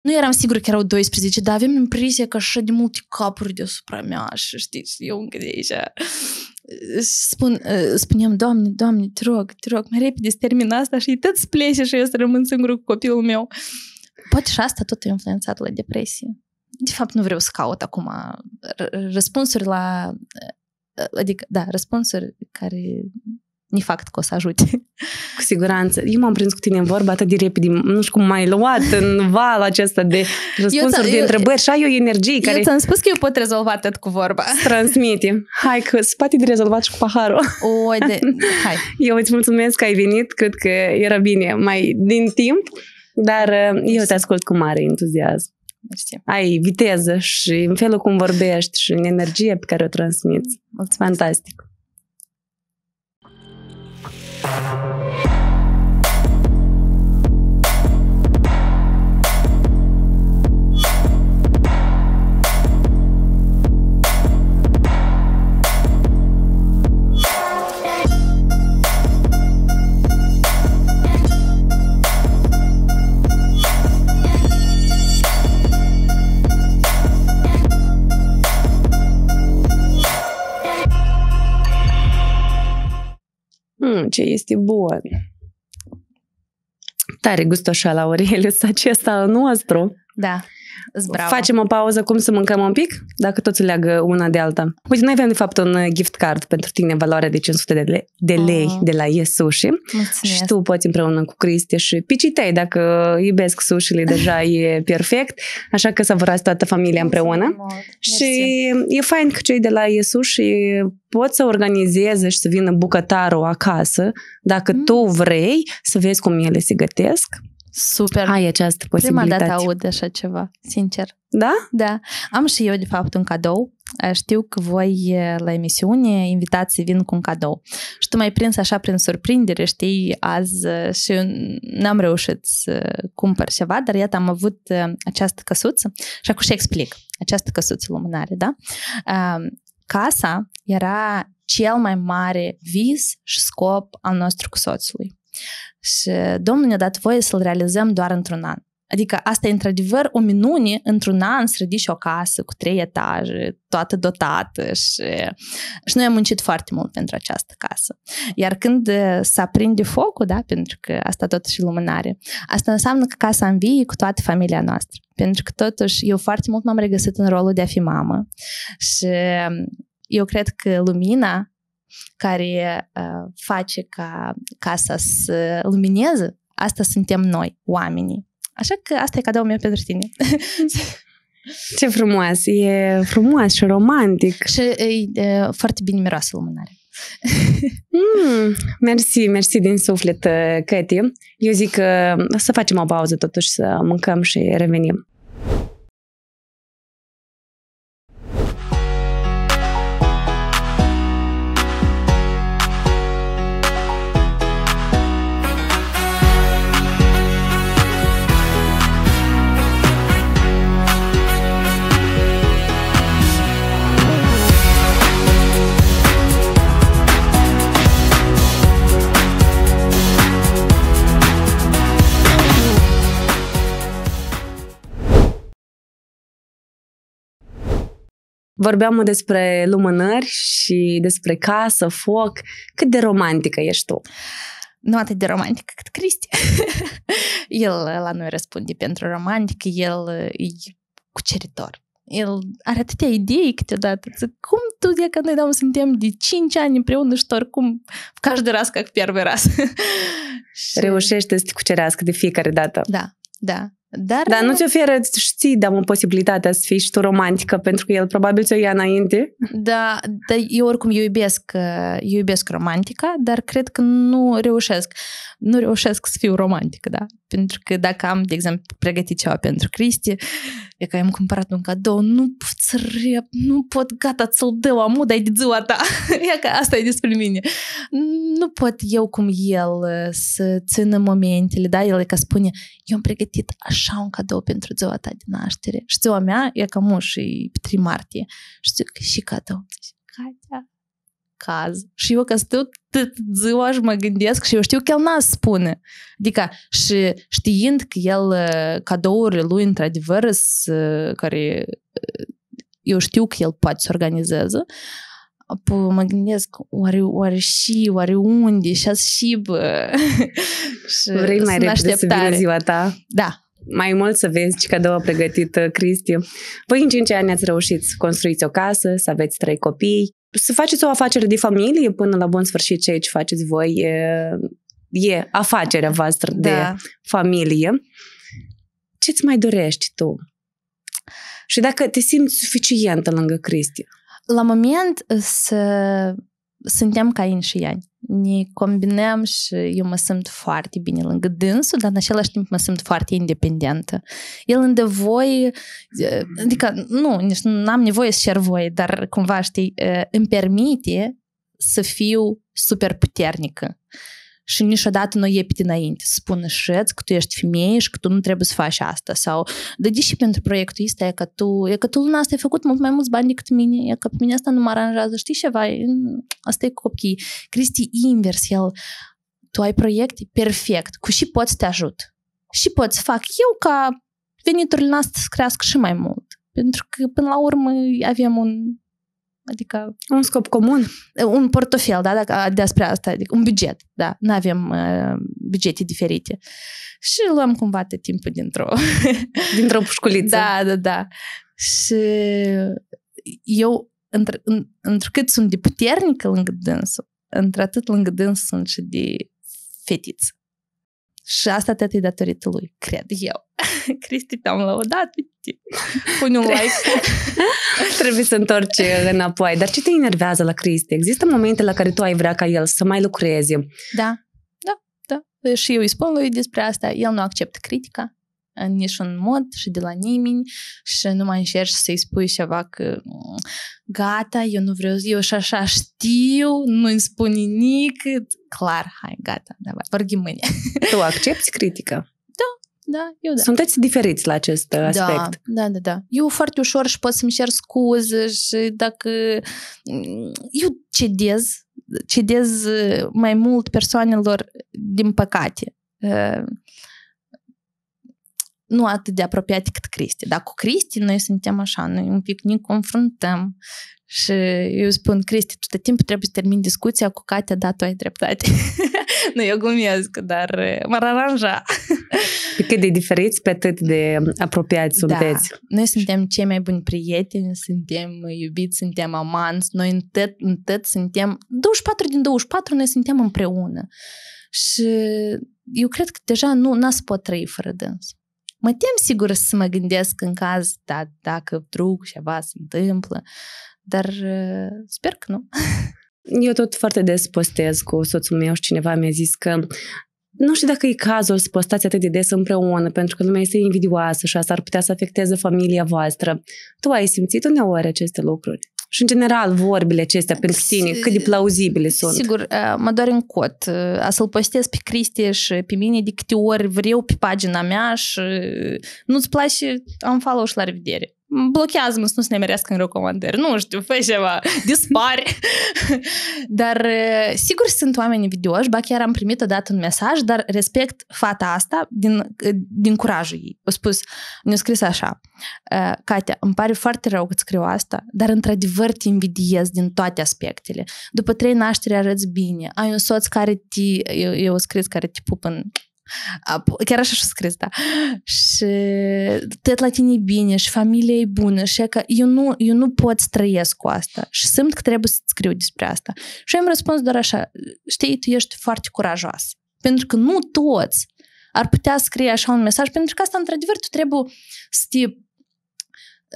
Nu eram sigur că erau 12, dar avem impresia că așa de multe capuri deasupra mea și știi, eu încă de aici spun, uh, spuneam, Doamne, Doamne, te rog, te rog, mai repede să termin asta și tot plece și eu să rămân singur cu copilul meu. Poate și asta tot a influențat la depresie. De fapt, nu vreau să caut acum uh, răspunsuri la... Uh, adică, da, răspunsuri care ni fapt că o să ajute. [laughs] Cu siguranță. Eu m-am prins cu tine în vorba atât de repede, nu știu cum mai luat în [laughs] val acesta de răspunsuri, eu, de întrebări eu, și ai o energie care... Eu ți-am spus că eu pot rezolva atât cu vorba. Transmite. Hai că spate de rezolvat și cu paharul. O, de... [laughs] Hai. Eu îți mulțumesc că ai venit, cred că era bine mai din timp. Dar uh, eu te ascult cu mare entuziasm. Ai viteză și în felul cum vorbești și în energie pe care o transmiți. Mulțumesc. Fantastic. Mulțumesc. Mm, ce este bun! Tare gustoșa la Aurelius acesta al nostru. Da. Zbrava. Facem o pauză, cum să mâncăm un pic, dacă toți leagă una de alta. Uite, noi avem de fapt un uh, gift card pentru tine, valoare de 500 de, oh. lei de lei uh-huh. de la Yes Sushi. Mulțumesc. Și tu poți împreună cu Cristi și picitei dacă iubesc sushi deja [laughs] e perfect. Așa că să vă toată familia împreună. Și e fain că cei de la Yes Sushi pot să organizeze și să vină bucătarul acasă dacă mm. tu vrei să vezi cum ele se gătesc Super. Ai această posibilitate. Prima dată aud așa ceva, sincer. Da? Da. Am și eu, de fapt, un cadou. Eh, știu că voi eh, la emisiune invitații vin cu un cadou. Și tu mai prins așa prin surprindere, știi, azi eh, și n-am reușit să cumpăr ceva, dar iată am avut această căsuță și acum și explic. Această căsuță luminare, da? Casa era cel mai mare vis și scop al nostru cu soțului. Și Domnul ne-a dat voie să-l realizăm doar într-un an. Adică asta e într-adevăr o minune într-un an să ridici o casă cu trei etaje, toată dotată și, și noi am muncit foarte mult pentru această casă. Iar când uh, se aprinde focul, da, pentru că asta tot și lumânare, asta înseamnă că casa vie cu toată familia noastră. Pentru că totuși eu foarte mult m-am regăsit în rolul de a fi mamă și um, eu cred că lumina care uh, face ca casa să lumineze, asta suntem noi, oamenii. Așa că asta e cadoul meu pentru tine. [laughs] Ce frumos! E frumos și romantic. Și e, e foarte bine miroasă lumânarea. [laughs] mm, mersi, mersi din suflet, uh, Cătie. Eu zic că să facem o pauză totuși, să mâncăm și revenim. Vorbeam despre lumânări și despre casă, foc. Cât de romantică ești tu? Nu atât de romantică cât Cristi. [laughs] el la noi răspunde pentru romantic. el e cuceritor. El are atâtea idei câteodată. Zic, cum tu, că noi da, suntem de 5 ani împreună și oricum, в каждый ca как primul раз. Reușește să te cucerească de fiecare dată. Da, da. Dar, dar nu ți oferă, știi, dar o posibilitate să fii și tu romantică, pentru că el probabil ți-o ia înainte. Da, da, eu oricum eu iubesc, eu uh, iubesc romantica, dar cred că nu reușesc. Nu reușesc să fiu romantică, da? Pentru că dacă am, de exemplu, pregătit ceva pentru Cristi, e că am cumpărat un cadou, nu pot să rep, nu pot, gata, ți-l dă, amu, de ziua ta. [laughs] e că asta e despre mine. Nu pot eu cum el uh, să țină momentele, da? El e că spune, eu am pregătit așa așa un cadou pentru ziua ta de naștere. Și ziua mea e cam și pe 3 martie. Și zic, și cadou. Zic, Catea, caz. Și eu că tot ziua și mă gândesc și eu știu că el n-a spune. Adică și știind că el ă, cadourile lui într-adevăr ă, care ă, eu știu că el poate să organizeze, mă gândesc, oare, oare și, oare unde, și azi și, bă. [laughs] și Vrei mai repede să ziua ta? Da, mai mult să vezi că a pregătită uh, Cristi. Voi în 5 ani ați reușit să construiți o casă, să aveți trei copii, să faceți o afacere de familie până la bun sfârșit ceea ce faceți voi e, uh, e afacerea voastră da. de familie. Ce-ți mai dorești tu? Și dacă te simți suficientă lângă Cristi? La moment uh, să... suntem ca în și ani ne combinăm și eu mă simt foarte bine lângă dânsul, dar în același timp mă simt foarte independentă. El îndă voi, adică nu, nici nu am nevoie să cer voie, dar cumva, știi, îmi permite să fiu super puternică și niciodată nu e pe dinainte să spună șeți că tu ești femeie și că tu nu trebuie să faci asta sau de și pentru proiectul ăsta e că tu, e că tu luna asta ai făcut mult mai mulți bani decât mine, e că pe mine asta nu mă aranjează, știi ceva, asta e cu copiii. Cristi invers, el tu ai proiecte perfect, cu și poți să te ajut. Și pot să fac eu ca veniturile noastre să crească și mai mult. Pentru că, până la urmă, avem un Adică... Un scop comun? Un portofel, da, dacă, despre asta, adică un buget, da. Nu avem uh, bugete diferite. Și luăm cumva de timpul dintr-o... [laughs] dintr-o pușculiță. Da, da, da. Și eu, într- în, întrucât sunt de puternică lângă dânsul, într-atât lângă dânsul sunt și de fetiță. Și asta tot e datorită lui, cred eu. [laughs] Cristi, te-am lăudat, pune un like. [laughs] Trebuie să întorci înapoi. Dar ce te enervează la Cristi? Există momente la care tu ai vrea ca el să mai lucreze? Da, da, da. Și eu îi spun lui despre asta, el nu acceptă critica în niciun mod și de la nimeni și nu mai încerci să-i spui ceva că gata, eu nu vreau, eu și așa știu, nu-mi spun nimic, clar, hai, gata, davai, vorbim mâine. Tu accepti critica? da, da, eu da. Sunteți diferiți la acest э, aspect. Da, da, da, da. Eu foarte ușor și pot să-mi cer scuze și dacă... Eu mm, cedez, cedez eh, mai mult persoanelor, din păcate. Ehm, nu atât de apropiat cât Cristi. Dar cu Cristi noi suntem așa, noi un pic ne confruntăm și eu spun, Cristi, tot timpul trebuie să termin discuția cu Catea, da, tu ai dreptate. [laughs] nu, eu glumesc, dar eh, mă aranja. [laughs] pe cât de diferiți, pe atât de apropiați da. sunteți. Da. Noi suntem cei mai buni prieteni, suntem iubiți, suntem amanți, noi în tot, în tot suntem, 24 din 24 noi suntem împreună. Și eu cred că deja nu n-ați pot trăi fără dâns. Mă tem sigur să mă gândesc în caz da, dacă drug ceva se întâmplă, dar uh, sper că nu. [laughs] Eu tot foarte des postez cu soțul meu și cineva mi-a zis că nu știu dacă e cazul să postați atât de des împreună, pentru că lumea este invidioasă și asta ar putea să afecteze familia voastră. Tu ai simțit uneori aceste lucruri? Și, în general, vorbile acestea pentru păi tine, cât de plauzibile sunt. Sigur, mă doare în cot. A să-l postez pe Cristie și pe mine de câte ori vreau pe pagina mea și nu-ți place, am follow și la revedere blochează-mă să nu se ne merească în recomandări, nu știu, fă ceva, [laughs] dispari. dar sigur sunt oameni invidioși, ba chiar am primit odată un mesaj, dar respect fata asta din, din curajul ei. A spus, mi-a scris așa, Katia, îmi pare foarte rău că scriu asta, dar într-adevăr te invidiez din toate aspectele. După trei nașteri arăți bine, ai un soț care te, eu, eu scris, care te pup în Chiar așa și scris, da. Și te la tine e bine și familia e bună și că eu nu, eu nu pot să trăiesc cu asta și simt că trebuie să scriu despre asta. Și am răspuns doar așa, știi, tu ești foarte curajoasă. Pentru că nu toți ar putea scrie așa un mesaj, pentru că asta, într-adevăr, tu trebuie să te,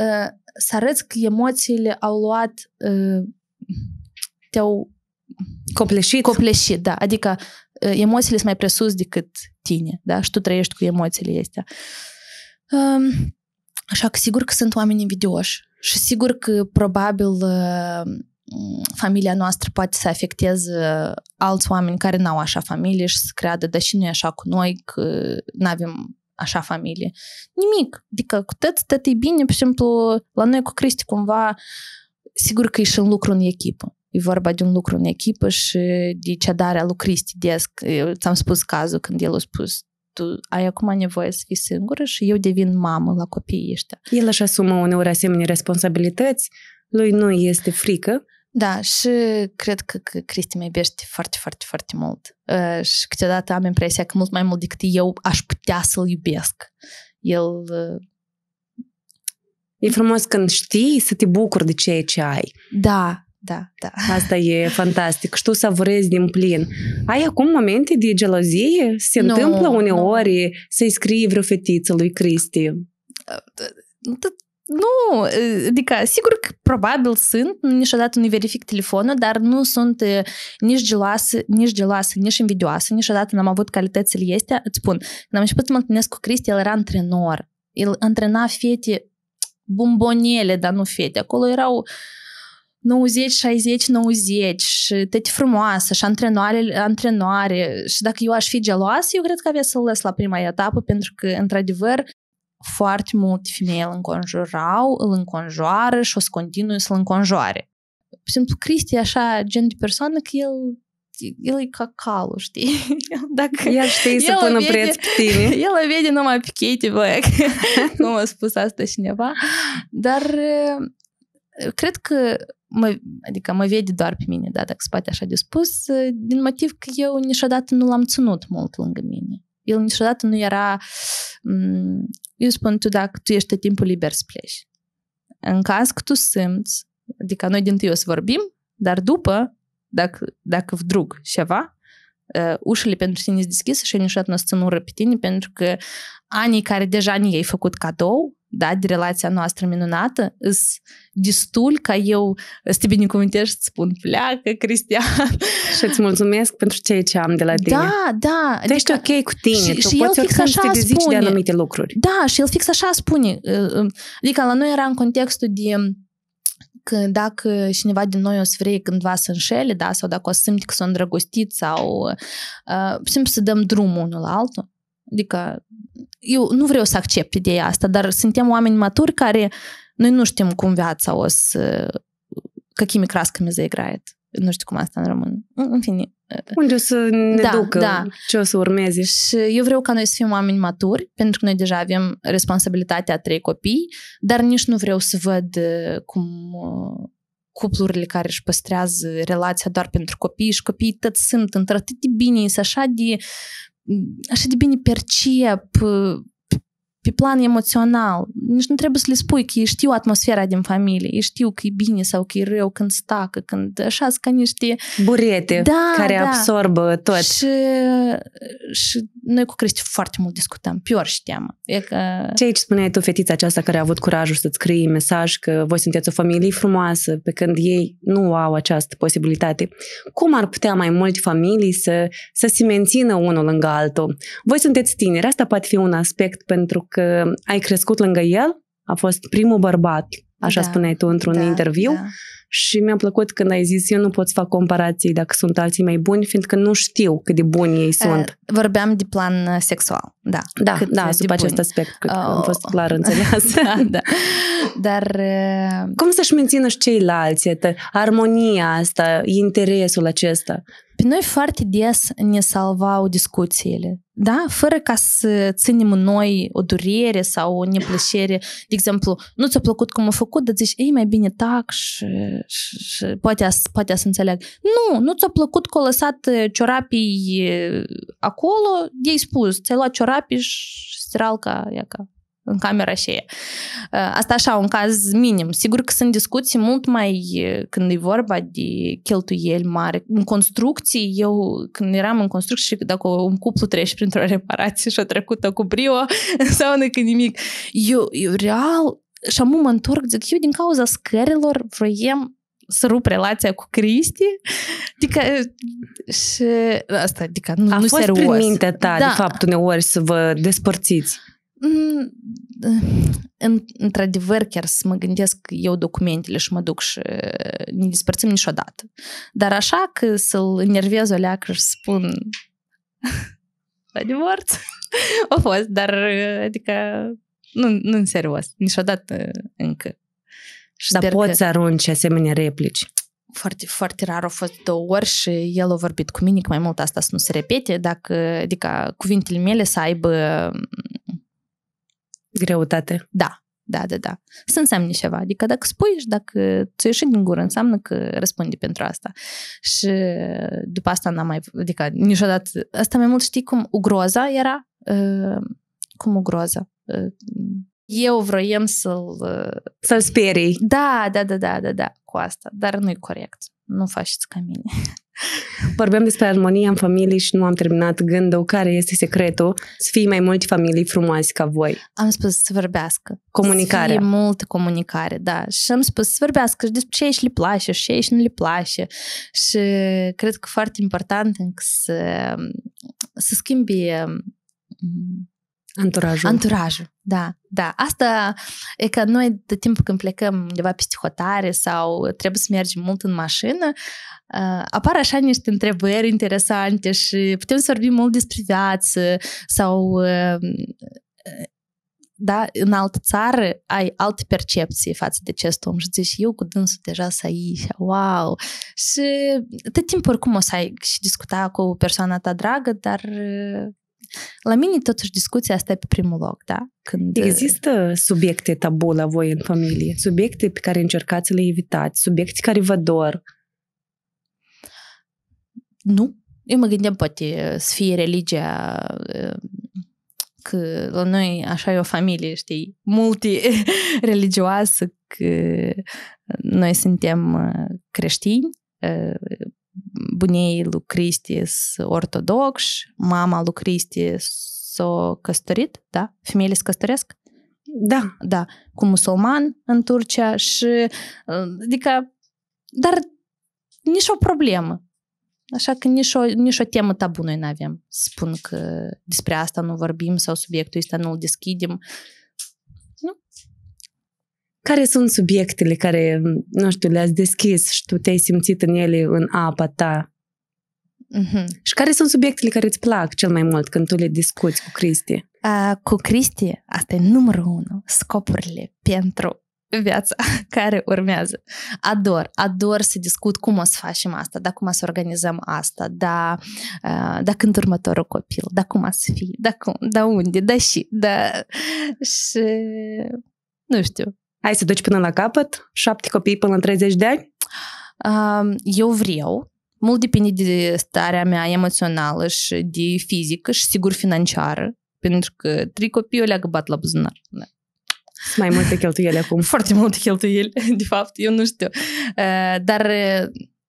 uh, să arăți că emoțiile au luat, uh, te-au Copleșit. Copleșit, da. Adică emoțiile sunt mai presus decât tine, da? Și tu trăiești cu emoțiile astea. Um, așa că sigur că sunt oameni invidioși și sigur că probabil uh, familia noastră poate să afecteze alți oameni care n-au așa familie și să creadă, dar și nu e așa cu noi, că nu avem așa familie. Nimic. Adică cu tot, tot e bine, pe exemplu la noi cu Cristi cumva, sigur că e și un lucru în echipă e vorba de un lucru în echipă și de deci cedarea lui Cristi Desc. Ți-am spus cazul când el a spus tu ai acum nevoie să fii singură și eu devin mamă la copiii ăștia. El își asumă uneori asemenea responsabilități, lui nu este frică. Da, și cred că, că Cristi mă iubește foarte, foarte, foarte mult. Uh, și câteodată am impresia că mult mai mult decât eu aș putea să-l iubesc. El... Uh... E frumos când știi să te bucuri de ceea ce ai. Da, da, da. Asta e fantastic. Știu să vrezi din plin. Ai acum momente de gelozie? Se nu, întâmplă uneori nu. să-i scrii vreo fetiță lui Cristi? Ă, ă, nu, adică, sigur că probabil sunt, niciodată nu verific telefonul, dar nu sunt ă, nici geloasă, nici geloasă, nici invidioasă, niciodată n-am avut calitățile este. Îți spun, când am început să mă întâlnesc cu Cristi, el era antrenor. El antrena fete bombonele, dar nu fete. Acolo erau uh, 90, 60, 90 și tăti frumoasă și antrenoare, antrenoare. Și dacă eu aș fi geloasă, eu cred că avea să-l las la prima etapă, pentru că, într-adevăr, foarte multe femei îl înconjurau, îl înconjoară și o să continue să-l înconjoare. simplu, Cristi e așa gen de persoană că el el e ca calul, știi? [laughs] Dacă el știi să pună vede, preț pe tine. [laughs] El vede numai pe Katie Black. [laughs] cum a spus asta cineva. Dar cred că mă, adică mă vede doar pe mine, da, dacă se poate așa de spus, din motiv că eu niciodată nu l-am ținut mult lângă mine. El niciodată nu era... Eu spun, tu dacă tu ești timpul liber să pleci. În caz că tu simți, adică noi din tâi o să vorbim, dar după, dacă, dacă vdrug ceva, uh, ușile pentru tine sunt deschise și el niciodată nu o să ținură pe tine pentru că anii care deja ni ai făcut cadou, da, de relația noastră minunată, îs destul ca eu să te binecuvântești și spun, pleacă, Cristian. Și îți mulțumesc pentru ceea ce am de la tine. Da, da. Tu adică, ești ok cu tine, și, tu și poți el fix așa să te spune, de anumite lucruri. Da, și el fix așa spune. Adică la noi era în contextul de că dacă cineva din noi o să vrei cândva să înșele, da, sau dacă o să simți că sunt îndrăgostit sau uh, ă, ă, simt să dăm drumul unul la altul. Adică eu nu vreau să accept ideea asta, dar suntem oameni maturi care noi nu știm cum viața o să... rască mi заиграет. Nu știu cum asta în român. În fine. Unde o să ne da, ducă, da. ce o să urmeze. Și eu vreau ca noi să fim oameni maturi, pentru că noi deja avem responsabilitatea a trei copii, dar nici nu vreau să văd uh, cum uh, cuplurile care își păstrează relația doar pentru copii și copiii tot sunt într-atât de bine, sunt așa de așa de bine percep pe plan emoțional, nici nu trebuie să le spui că ei știu atmosfera din familie, ei știu că e bine sau că e rău când stacă, când așa ca niște... Burete da, care da. absorbă tot. Și, și noi cu Cristi foarte mult discutăm, pe orice teamă. E că... Ce aici spuneai tu, fetița aceasta care a avut curajul să-ți scrie mesaj că voi sunteți o familie frumoasă, pe când ei nu au această posibilitate. Cum ar putea mai mulți familii să, să se mențină unul lângă altul? Voi sunteți tineri, asta poate fi un aspect pentru că ai crescut lângă el, a fost primul bărbat, așa da. spuneai tu într-un da, interviu, da. și mi-a plăcut când ai zis, eu nu pot să fac comparații dacă sunt alții mai buni, fiindcă nu știu cât de buni ei eh, sunt. Vorbeam de plan eh, sexual, da. Da, cât da, sub acest buni. aspect, că oh. am fost oh. clar [laughs] înțeles. da, da. Dar... Eh, Cum să-și mențină și ceilalți, etă, armonia asta, interesul acesta? Pe noi foarte des ne salvau discuțiile da? Fără ca să ținem în noi o durere sau o neplăcere. De exemplu, nu ți-a plăcut cum a făcut, dar zici, ei, mai bine tac și, și, și poate, poate să înțeleg. Nu, nu ți-a plăcut că a lăsat uh, ciorapii uh, acolo, ei spus, ți-ai luat ciorapii și stralca, ca în camera și ea. Uh, asta așa, un caz minim. Sigur că sunt discuții mult mai uh, când e vorba de cheltuieli mari. În construcții, eu când eram în construcții și dacă un cuplu trece printr-o reparație și o trecută cu brio, înseamnă că nimic. Eu, eu real, și am mă întorc, zic, eu din cauza scărilor vroiem să rup relația cu Cristi. Adică, uh, și asta, adică, nu, A nu fost serios. prin mintea ta, da. de fapt, uneori să vă despărțiți într-adevăr chiar să mă gândesc eu documentele și mă duc și ne ă, despărțim niciodată. Dar așa că să-l enervez o leacă și spun la divorț, o fost, dar ă, adică nu, nu în serios, niciodată încă. Și dar poți că... să arunci asemenea replici foarte, foarte rar, au fost două ori și el a vorbit cu mine, că mai mult asta să nu se repete, dacă, adică cuvintele mele să aibă Greutate. Da, da, da, da. Să înseamnă ceva. Adică dacă spui și dacă ți-o ieșit din gură, înseamnă că răspunde pentru asta. Și după asta n-am mai... Adică niciodată... Asta mai mult știi cum o groază era? Uh, cum o Uh, Eu vroiem să-l... Uh, să-l sperii. Da, da, da, da, da, da, cu asta. Dar nu-i corect. Nu faceți ca mine. [laughs] Vorbeam despre armonia în familie și nu am terminat gândul care este secretul să fii mai mulți familii frumoase ca voi. Am spus să vorbească. Comunicare. Să multă comunicare, da. Și am spus să vorbească și despre ce ești le place și ce ești nu le place. Și cred că foarte important încă să, să schimbi um, Anturajul. Anturajul, da, da. Asta e că noi de timp când plecăm undeva peste hotare sau trebuie să mergem mult în mașină, apar așa niște întrebări interesante și putem să vorbim mult despre viață sau da, în altă țară ai alte percepții față de acest om și zici, eu cu dânsul deja să aici, wow! Și tot timpul oricum o să ai și discuta cu persoana ta dragă, dar la mine totuși discuția asta e pe primul loc, da? Când... Uh, Există subiecte tabu la voi în familie? Subiecte pe care încercați să le evitați? Subiecte care vă dor? Nu. Eu mă gândeam poate uh, să fie religia uh, că la noi așa e o familie, știi, multireligioasă, [laughs] că noi suntem creștini, bunei lui Cristi sunt ortodoxi, mama lui Cristi s-a căsătorit, da? Femeile se căsătoresc? Da. Da, cu musulman în Turcia și, adică, dar nici o problemă. Așa că nici o, nici o temă tabu noi nu avem. Spun că despre asta nu vorbim sau subiectul ăsta nu-l deschidem. Uh, care sunt subiectele care, nu știu, le-ați deschis și tu te-ai simțit în ele, în apa ta? Mm-hmm. Și care sunt subiectele care îți plac cel mai mult când tu le discuți cu Cristi? Uh, cu Cristi, asta e numărul unu, scopurile pentru viața [laughs] care urmează. Ador, ador să discut cum o să facem asta, da, cum o să organizăm asta, da, da când următorul copil, da cum o să fie, da cum, da unde, da și, da... Și... Nu știu, Hai să duci până la capăt? Șapte copii până la 30 de ani? Eu vreau. Mult depinde de starea mea emoțională și de fizică și sigur financiară. Pentru că trei copii o leagă bat la buzunar. Da. Sunt mai multe cheltuieli acum. [laughs] Foarte multe cheltuieli, de fapt, eu nu știu. Eh, dar, eh,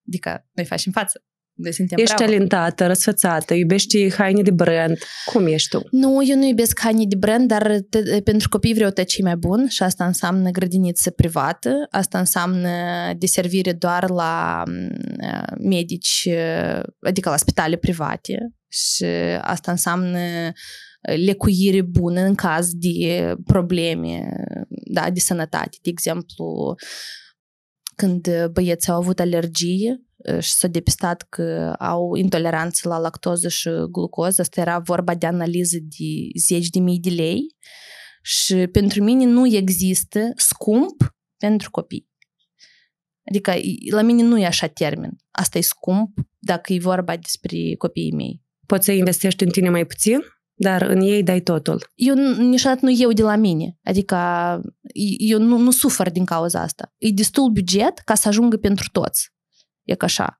adică, noi facem față. Deci, Ești bravo. talentată, răsfățată, iubești haine de brand. Cum ești tu? Nu, eu nu iubesc haine de brand, dar te, pentru copii vreau tăcii mai bun și asta înseamnă grădiniță privată, asta înseamnă deservire doar la mm, medici, adică la spitale private și asta înseamnă lecuire bună în caz de probleme da, de sănătate. De exemplu, când băieții au avut alergie, și s-a depistat că au intoleranță la lactoză și glucoză. Asta era vorba de analiză de zeci de mii de lei. Și pentru mine nu există scump pentru copii. Adică la mine nu e așa termen. Asta e scump dacă e vorba despre copiii mei. Poți să investești în tine mai puțin, dar în ei dai totul. Eu niciodată nu eu de la mine. Adică eu nu, nu sufăr din cauza asta. E destul buget ca să ajungă pentru toți e că așa.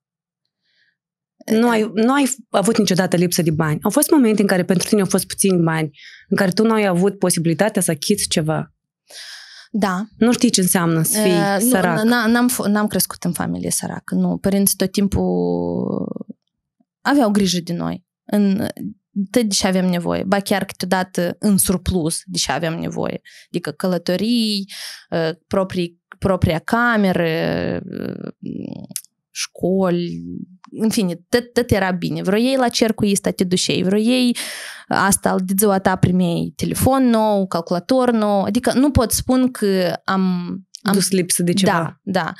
Nu ai, nu ai avut niciodată lipsă de bani. Au fost momente în care pentru tine au fost puțini bani, în care tu nu ai avut posibilitatea să achiți ceva. Da. Nu știi ce înseamnă să fii uh, sărac. Nu, n-am, n-am crescut în familie săracă, nu. Părinții tot timpul aveau grijă de noi. În, tot ce avem nevoie, ba chiar câteodată în surplus, deși avem nevoie. Adică călătorii, eh, proprii, propria cameră, eh, școli, în fine, tot, tot era bine. Vreo la cercul ăsta te duceai, vreo ei asta, de ziua ta primei telefon nou, calculator nou, adică nu pot spun că am... am dus lipsă de ceva. Da, da.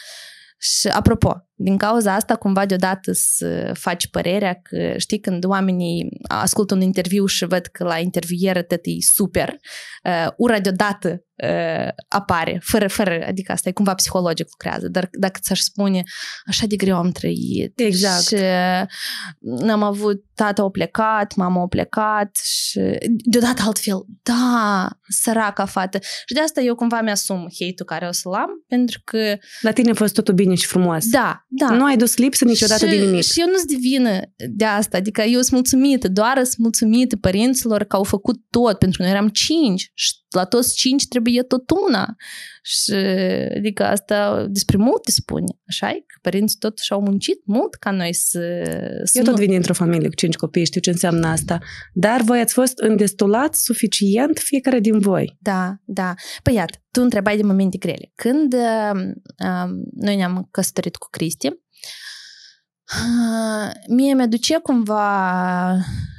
Și apropo, din cauza asta cumva deodată să faci părerea că știi când oamenii ascultă un interviu și văd că la intervieră tot e super, uh, ura deodată uh, apare, fără, fără, adică asta e cumva psihologic lucrează, dar dacă ți-aș spune așa de greu am trăit exact. și n-am avut tata a plecat, mama a plecat și deodată altfel, da, săraca fată. Și de asta eu cumva mi-asum hate-ul care o să-l am, pentru că... La tine a fost totul bine și frumos. Da, da. Nu ai dus lipsă niciodată și, de nimic. Și eu nu-s divină de asta, adică eu sunt mulțumită, doar sunt mulțumită părinților că au făcut tot, pentru că noi eram cinci și la toți cinci trebuie tot una. Și, adică asta despre multe spune, așa e? Că părinții totuși au muncit mult ca noi să... să Eu nu... tot vin într-o familie cu cinci copii, știu ce înseamnă asta. Dar voi ați fost îndestulat suficient fiecare din voi. Da, da. Păi iată, tu întrebai de momente grele. Când uh, noi ne-am căsătorit cu Cristi, uh, mie mi-aduce cumva,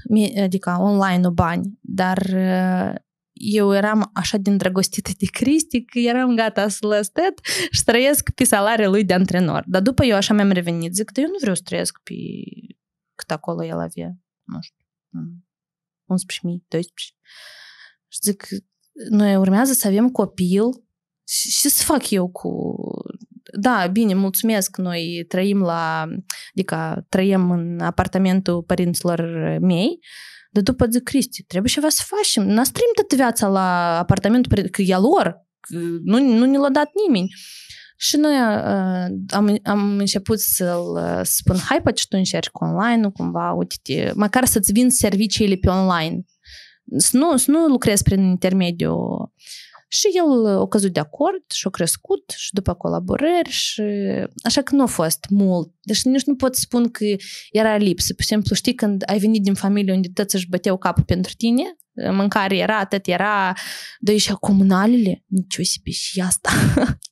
mie, adică online-ul bani, dar uh, eu eram așa din dragostită de Cristi că eram gata să lăstet și trăiesc pe salariul lui de antrenor. Dar după eu așa mi-am revenit, zic, că eu nu vreau să trăiesc pe cât acolo el avea, nu știu, 11.000, mm, 12.000. Și zic, noi urmează să avem copil și, și să fac eu cu... Da, bine, mulțumesc, noi trăim la... Adică trăim în apartamentul părinților mei, uh, dar după zic, Cristi, trebuie ceva să facem. N-a tot viața la apartamentul, că e lor, nu, nu ne l-a dat nimeni. Și noi uh, am, am început să-l uh, spun, hai pe tu încerci cu online cumva, uite măcar să-ți vin serviciile pe online. Să nu, să nu lucrezi prin intermediul și el a căzut de acord și a crescut și după colaborări și așa că nu a fost mult. Deci nici nu pot spun că era lipsă. Pur și simplu, știi, când ai venit din familie unde tăți își băteau capul pentru tine, mâncare era, atât era, de și comunalele, o păi și asta.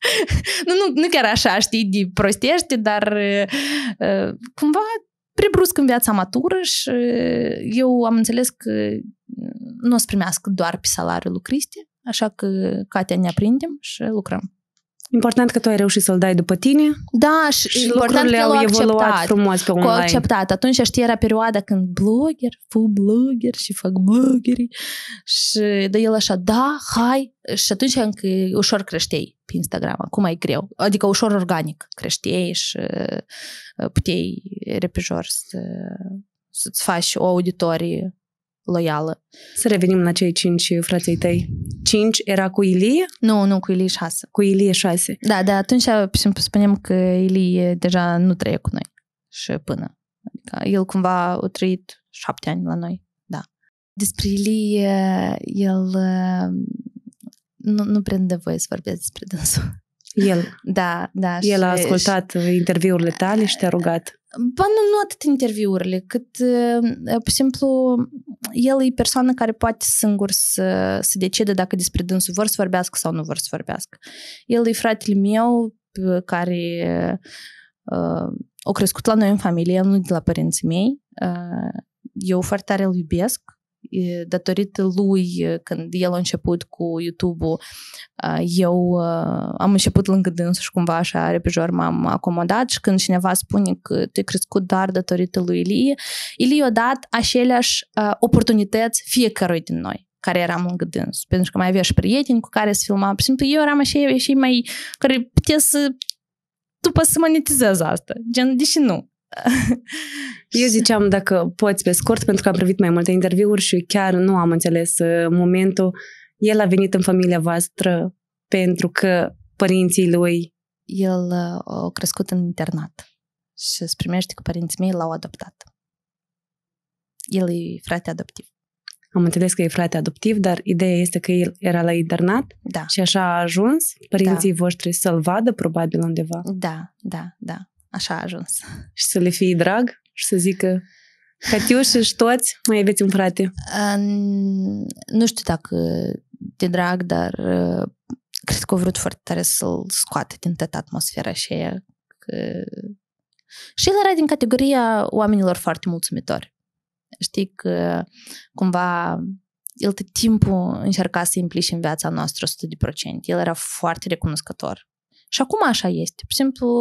[laughs] nu, nu, nu chiar așa, știi, de prostiește, dar ă, cumva prebrusc în viața matură și eu am înțeles că nu o să primească doar pe salariul lui Cristie, Așa că, Catea, ne aprindem și lucrăm. Important că tu ai reușit să-l dai după tine. Da, și, și important că au evoluat frumos pe online. acceptat. Atunci știi, era perioada când blogger, fu blogger și fac bloggeri. Și de el așa, da, hai. Și atunci încă ușor creștei pe Instagram. Acum e greu. Adică ușor organic creștei și uh, puteai repejor să, să-ți faci o auditorie loială. Să revenim la cei cinci frații tăi. Cinci era cu Ilie? Nu, nu, cu Ilie șase. Cu Ilie șase. Da, da, atunci spunem că Ilie deja nu trăie cu noi și până. Adică el cumva a trăit șapte ani la noi, da. Despre Ilie, el nu, nu de voie să vorbesc despre dânsul. El. Da, da. El și, a ascultat și, interviurile tale și te-a rugat. Ba păi nu, nu atât interviurile, cât, ă, ă, pur simplu, el e persoană care poate singur să, să decide dacă despre dânsul vor să vorbească sau nu vor să vorbească. El e fratele meu care uh, ă, o crescut la noi în familie, nu de la părinții mei. Uh, eu foarte tare îl iubesc datorită lui, când el a început cu YouTube-ul, eu am început lângă dânsul și cumva așa repejor m-am acomodat și când cineva spune că tu ai crescut doar datorită lui Ilie, Ilie a dat aceleași oportunități fiecărui din noi care eram lângă dâns. Pentru că mai avea și prieteni cu care să filmam. Pur simplu, eu eram așa, și mai... care putea să după să monetizez asta. Gen, deși nu? [laughs] Eu ziceam dacă poți pe scurt, pentru că am privit mai multe interviuri și chiar nu am înțeles uh, momentul. El a venit în familia voastră pentru că părinții lui... El uh, a crescut în internat și se primește că părinții mei, l-au adoptat. El e frate adoptiv. Am înțeles că e frate adoptiv, dar ideea este că el era la internat da. și așa a ajuns părinții da. voștri să-l vadă probabil undeva. Da, da, da. Așa a ajuns. Și să le fie drag și să zică Catiușă și toți mai aveți un frate. Uh, nu știu dacă de drag, dar uh, cred că au vrut foarte tare să-l scoate din toată atmosfera aia. Că... Și el era din categoria oamenilor foarte mulțumitori. Știi că cumva el tot timpul încerca să implice în viața noastră 100%. El era foarte recunoscător și acum așa este. Pur și simplu,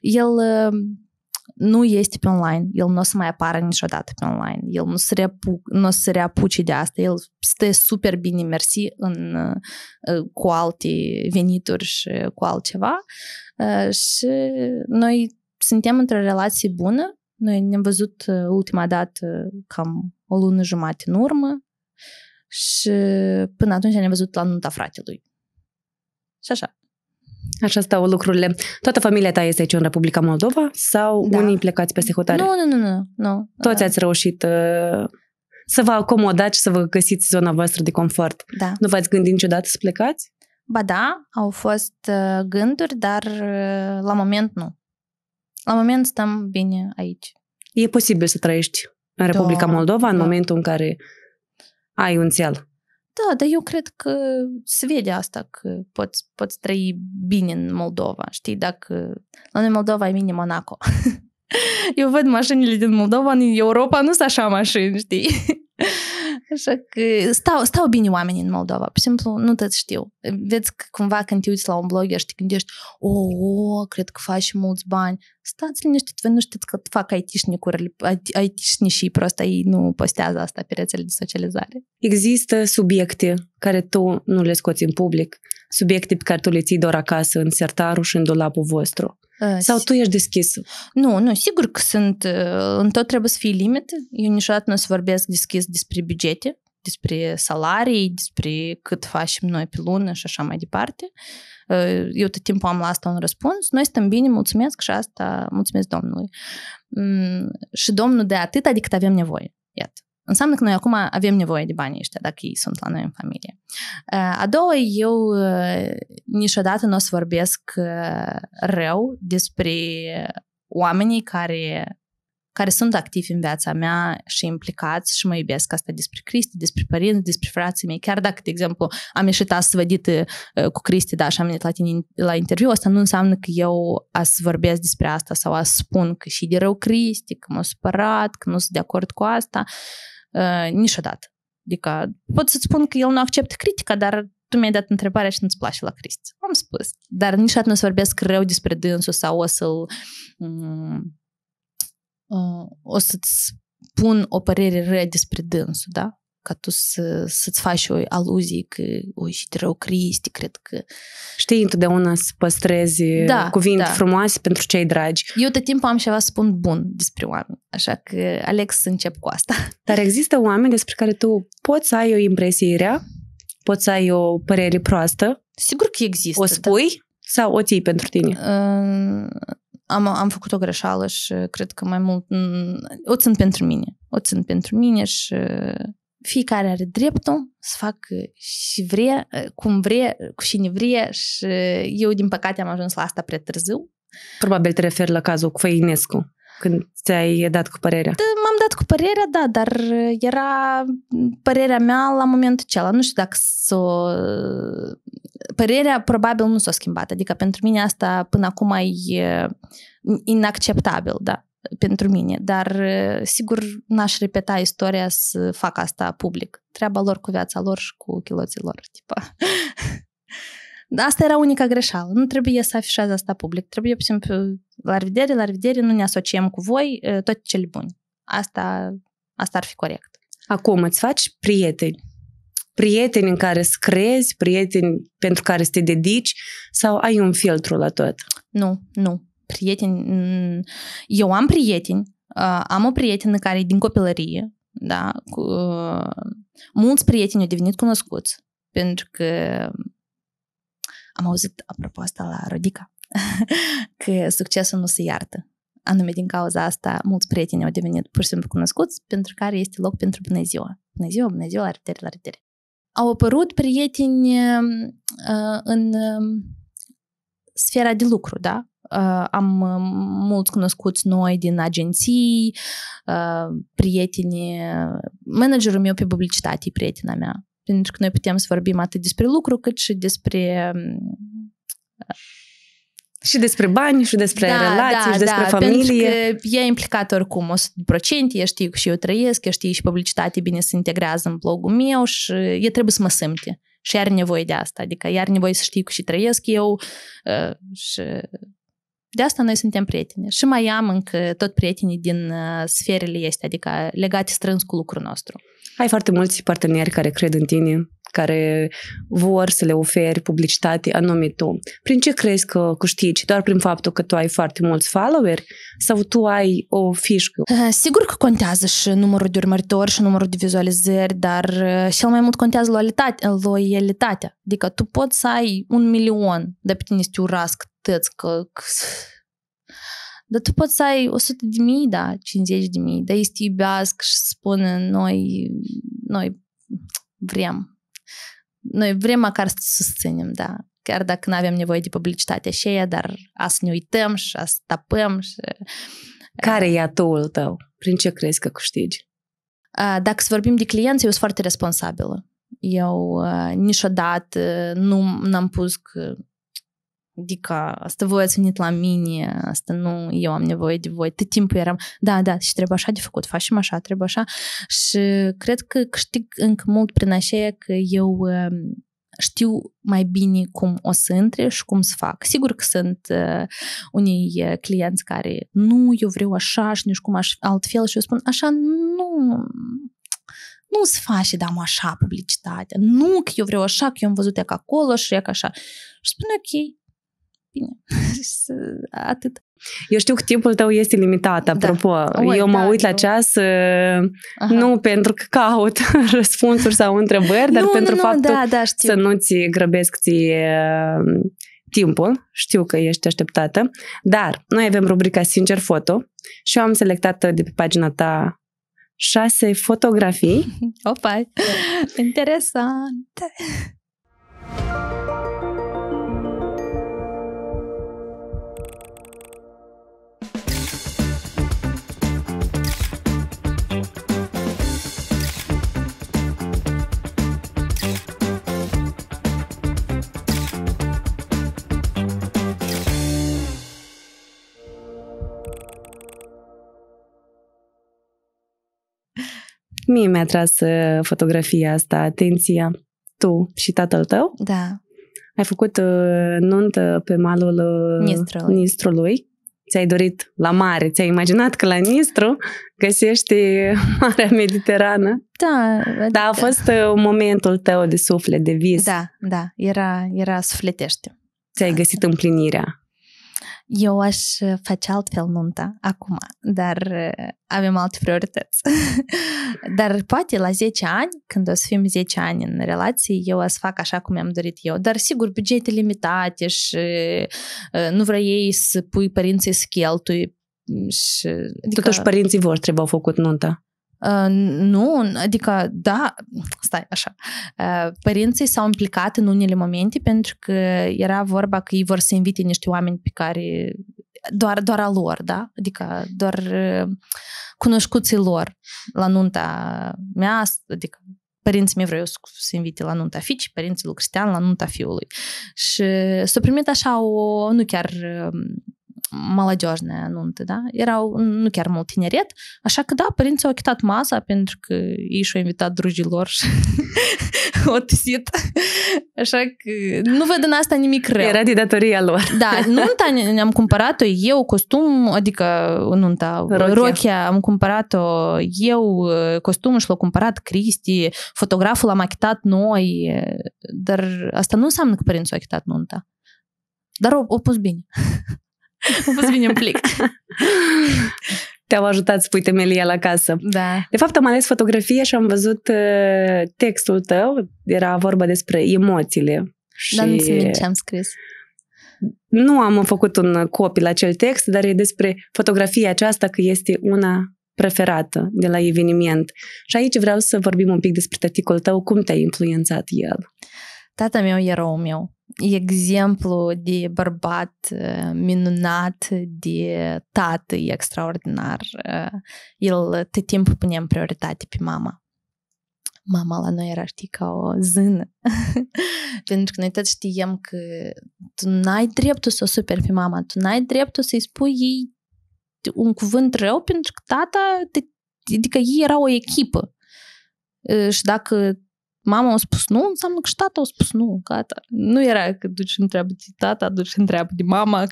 el ehm, nu este pe online, el nu o să mai apară niciodată pe online, el nu se, reapu- nu o să se reapuce de asta, el stă super bine mersi în, eh, cu alte venituri și cu altceva eh, și noi suntem într-o relație bună, noi ne-am văzut eh, ultima dată cam o lună jumate în urmă și până atunci ne-am văzut la nunta fratelui. Și așa. Așa stau lucrurile. Toată familia ta este aici în Republica Moldova sau da. unii plecați peste hotare? Nu, nu, nu, nu. nu. Toți ați reușit uh, să vă acomodați și să vă găsiți zona voastră de confort. Da. Nu v-ați gândit niciodată să plecați? Ba da, au fost uh, gânduri, dar uh, la moment nu. La moment stăm bine aici. E posibil să trăiești în Republica da, Moldova în da. momentul în care ai un țel. Da, dar eu cred că se vede asta că poți, poți trăi bine în Moldova, știi, dacă la noi Moldova e mini Monaco. [laughs] eu văd mașinile din Moldova, în Europa nu sunt așa mașini, știi? Așa că stau, stau bine oamenii în Moldova. Pur și simplu, nu te știu. Vezi că cumva când te uiți la un blogger și te gândești, o, oh, oh, cred că faci mulți bani. Stați liniștit, voi nu știți că fac it șnicuri IT-șnișii prost, ei nu postează asta pe rețele de socializare. Există subiecte care tu nu le scoți în public, subiecte pe care tu le ții doar acasă, în sertarul și în dulapul vostru. Ă, Sau tu ești deschis? Nu, nu, sigur că sunt, ă, în tot trebuie să fie limite. Eu niciodată nu o să vorbesc deschis despre bugete, despre salarii, despre cât facem noi pe lună și așa mai departe. Eu tot timpul am la asta un răspuns. Noi suntem bine, mulțumesc și asta mulțumesc Domnului. Și Domnul de atât, adică avem nevoie. Iată. Înseamnă că noi acum avem nevoie de banii ăștia, dacă ei sunt la noi în familie. A doua, eu niciodată nu o să vorbesc rău despre oamenii care care sunt activi în viața mea și implicați și mă iubesc. Asta despre Cristi, despre părinți, despre frații mei. Chiar dacă, de exemplu, am ieșit azi vădit uh, cu Cristi, da, și am venit la tine la interviu, asta nu înseamnă că eu as vorbesc despre asta sau as spun că și de rău Cristi, că m-a supărat, că nu sunt de acord cu asta. Uh, niciodată. Adică pot să-ți spun că el nu acceptă critica, dar tu mi-ai dat întrebarea și nu-ți place la Cristi. Am spus. Dar niciodată nu o să vorbesc rău despre dânsul sau o să-l um, o să-ți pun o părere rea despre dânsul, da? Ca tu să, să-ți faci o aluzie că, ui, și te rău Cristi, cred că... Știi întotdeauna să păstrezi uh, da, cuvinte da. frumoase pentru cei dragi. Eu tot timpul am ceva să spun bun despre oameni, așa că, Alex, să încep cu asta. [laughs] Dar există oameni despre care tu poți să ai o impresie rea, poți să ai o părere proastă. Sigur că există. O da. spui da. sau o ții pentru tine? Uh am, am făcut o greșeală și cred că mai mult mm, o țin pentru mine. O țin pentru mine și fiecare are dreptul să facă și vrea, cum vrea, cu cine vrea și eu, din păcate, am ajuns la asta prea târziu. Probabil te referi la cazul cu Făinescu, când ți-ai dat cu părerea. Da, părerea, da, dar era părerea mea la momentul acela. Nu știu dacă s-o... Părerea probabil nu s-a schimbat. Adică pentru mine asta până acum e inacceptabil, da, pentru mine. Dar sigur n-aș repeta istoria să fac asta public. Treaba lor cu viața lor și cu chiloții lor, tipa. [laughs] Asta era unica greșeală. Nu trebuie să afișează asta public. Trebuie, pur simplu, la revedere, la revedere, nu ne asociem cu voi, tot cel bun. Asta, asta ar fi corect. Acum îți faci prieteni. Prieteni în care îți crezi, prieteni pentru care să te dedici sau ai un filtru la tot? Nu, nu. Prieteni... Mm, eu am prieteni, uh, am o prietenă care e din copilărie, da? Cu, uh, mulți prieteni au devenit cunoscuți pentru că am auzit, apropo asta, la Rodica, [laughs] că succesul nu se iartă anume din cauza asta, mulți prieteni au devenit pur și simplu cunoscuți, pentru care este loc pentru bună ziua. Bună ziua, bună ziua, la revedere, la revedere. Au apărut prieteni um, uh, în uh, sfera de lucru, da? Uh, am uh, mulți cunoscuți noi din agenții, uh, prieteni, uh, managerul meu pe publicitate e prietena mea. Pentru că noi putem să vorbim atât despre lucru, cât și despre uh, și despre bani, și despre da, relații, da, și despre da, familie. Pentru că e implicat oricum, 100%, eu știu că și eu trăiesc, eu știu și publicitate bine se integrează în blogul meu și e trebuie să mă simte. Și are nevoie de asta, adică iar nevoie să știu că și trăiesc eu uh, și de asta noi suntem prieteni. Și mai am încă tot prietenii din uh, sferele este, adică legate strâns cu lucrul nostru ai foarte mulți parteneri care cred în tine, care vor să le oferi publicitate anume tu. Prin ce crezi că câștigi? Doar prin faptul că tu ai foarte mulți followeri sau tu ai o fișcă? Uh, sigur că contează și numărul de urmăritori și numărul de vizualizări, dar uh, cel mai mult contează loialitatea. loialitatea. Adică tu poți să ai un milion de pe tine să te tăți că dar tu poți să ai 100 de mii, da, 50 de mii, dar ei să iubească și spună noi, noi vrem. Noi vrem măcar să te susținem, da. Chiar dacă nu avem nevoie de publicitatea ea, dar a să ne uităm și a să tapăm și... Eh, Care e atoul tău? Prin ce crezi că câștigi? Dacă să vorbim de clienți, eu sunt foarte responsabilă. Eu eh, niciodată eh, nu n-am pus că dica, asta voi ați venit la mine, asta nu, eu am nevoie de voi, tot timpul eram, da, da, și trebuie așa de făcut, facem așa, trebuie așa și cred că câștig încă mult prin așa că eu um, știu mai bine cum o să intre și cum să fac. Sigur că sunt uh, unii uh, clienți care nu, eu vreau așa și nici cum aș, altfel și eu spun așa nu, nu se face, da, așa publicitatea. Nu că eu vreau așa, că eu am văzut ea ca acolo și ea ca așa. Și spun, ok, bine, [laughs] atât. Eu știu că timpul tău este limitat, da. apropo. Da. Oi, eu mă da, uit eu... la ceas ă, Aha. nu pentru că caut [laughs] răspunsuri sau întrebări, dar nu, pentru nu, faptul da, da, știu. să nu-ți grăbesc ție ă, timpul, știu că ești așteptată, dar noi avem rubrica Sincer Foto și eu am selectat de pe pagina ta șase fotografii. [laughs] Opa! Interesant! Mie mi-a tras uh, fotografia asta, atenția. Tu și tatăl tău? Da. Ai făcut uh, nuntă pe malul uh, Nistrului. Nistrului. Ți-ai dorit la mare, ți-ai imaginat că la Nistru găsești Marea Mediterană. Da. Da, a adică- fost momentul tău de suflet, de vis. Da, da, era, era sufletește. Ți-ai da. găsit împlinirea eu aș uh, face altfel nunta acum, dar uh, avem alte priorități. [laughs] dar poate la 10 ani, când o să fim 10 ani în relații, eu o să fac așa cum mi-am dorit eu. Dar sigur, bugete limitate și uh, nu vrei ei să pui părinții să cheltui și... Adică... Totuși părinții voștri v-au făcut nunta nu, adică, da, stai așa, părinții s-au implicat în unele momente pentru că era vorba că ei vor să invite niște oameni pe care doar, doar a lor, da? Adică doar cunoscuții lor la nunta mea, adică părinții mei vreau să invite la nunta fiicii, părinții lui Cristian la nunta fiului. Și s-a primit așa o, nu chiar молодежная nuntă, da? Erau nu chiar mult tineret, așa că da, părinții au achitat masa pentru că ei și-au invitat drujilor și o tisit. Așa că nu văd în asta nimic rău. Era de datoria lor. Da, nunta ne-am cumpărat-o eu, costum, adică nunta, rochia, rochia am cumpărat-o eu, costumul și l-a cumpărat Cristi, fotograful am achitat noi, dar asta nu înseamnă că părinții au achitat nunta. Dar o, o pus bine. A fost bine, în plic. [laughs] Te-au ajutat să pui temelia la casă. Da. De fapt, am ales fotografie și am văzut uh, textul tău. Era vorba despre emoțiile. Dar nu țin ce am scris. Nu am făcut un copy la acel text, dar e despre fotografia aceasta că este una preferată de la eveniment. Și aici vreau să vorbim un pic despre tăticul tău, cum te-a influențat el. Uh, Tata meu e rău meu. exemplu de bărbat uh, minunat, de tată extraordinar. Uh, el uh, tot timpul în prioritate pe mama mama la noi era, știi, ca o zână. [laughs] Pentru că noi tot știam că tu n-ai dreptul să o superi pe mama, tu n-ai dreptul să-i spui ei un cuvânt rău pentru că tata, adică ei erau o echipă. Și dacă mama a spus nu, înseamnă că și tata a spus nu, gata. Nu era că duci întreabă de tata, duci întreabă de mama.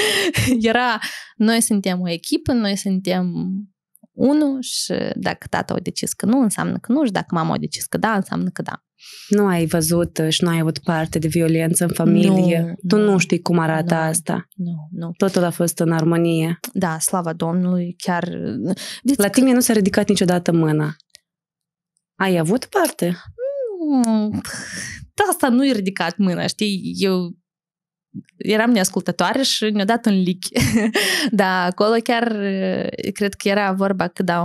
[laughs] era, noi suntem o echipă, noi suntem unul și dacă tata a decis că nu, înseamnă că nu și dacă mama a decis că da, înseamnă că da. Nu ai văzut și nu ai avut parte de violență în familie. Nu, tu nu, nu știi cum arată nu, asta. Nu, nu. Totul a fost în armonie. Da, slava Domnului, chiar... Deci La tine că... nu s-a ridicat niciodată mâna. Ai avut parte? da, asta nu-i ridicat mâna, știi, eu eram neascultătoare și ne-a dat un lic. [laughs] Dar acolo chiar eh, cred că era vorba că da,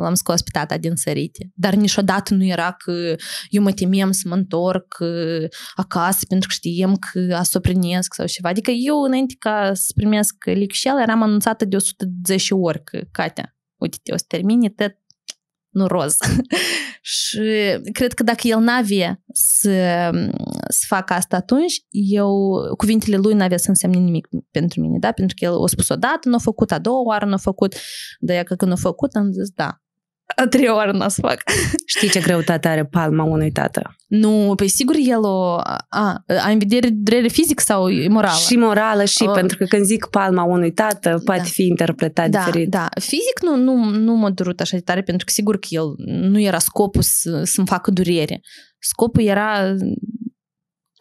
l-am scos pe tata din sărite. Dar niciodată nu era că eu mă temeam să mă întorc eh, acasă pentru că știam că asoprinesc sau ceva. Adică eu înainte ca să primesc lic și el eram anunțată de 110 ori că Catea, uite-te, o să termine, te nu roz. și cred că dacă el n-avea să, să facă asta atunci, eu, cuvintele lui n-avea să însemne nimic pentru mine, da? Pentru că el o spus odată, nu a făcut a doua oară, nu a făcut, dar că când a făcut, am zis, da, a trei ori n-o să fac. Știi ce greutate are palma unui tată? Nu, pe păi sigur el o... A, ai în vedere durere fizic sau morală? Și morală și, o... pentru că când zic palma unui tată, da. poate fi interpretat da, diferit. Da, fizic nu, nu, nu mă durut așa de tare, pentru că sigur că el nu era scopul să, să-mi facă durere. Scopul era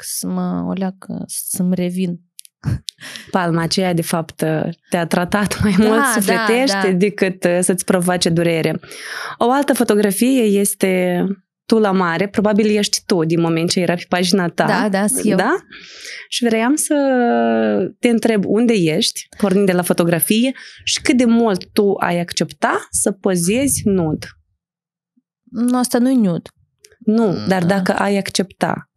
să mă oleacă, să-mi revin palma aceea, de fapt, te-a tratat [laughs] mai da, mult da, sufletește da, da. decât uh, să-ți provoace durere. O altă fotografie este tu la mare, probabil ești tu din moment ce era pe pagina ta. Da, da, eu. Da? Și vreau să te întreb unde ești, pornind de la fotografie, și cât de mult tu ai accepta să pozezi nud. Nu, asta nu-i nud. Nu, mm, dar da. dacă ai accepta.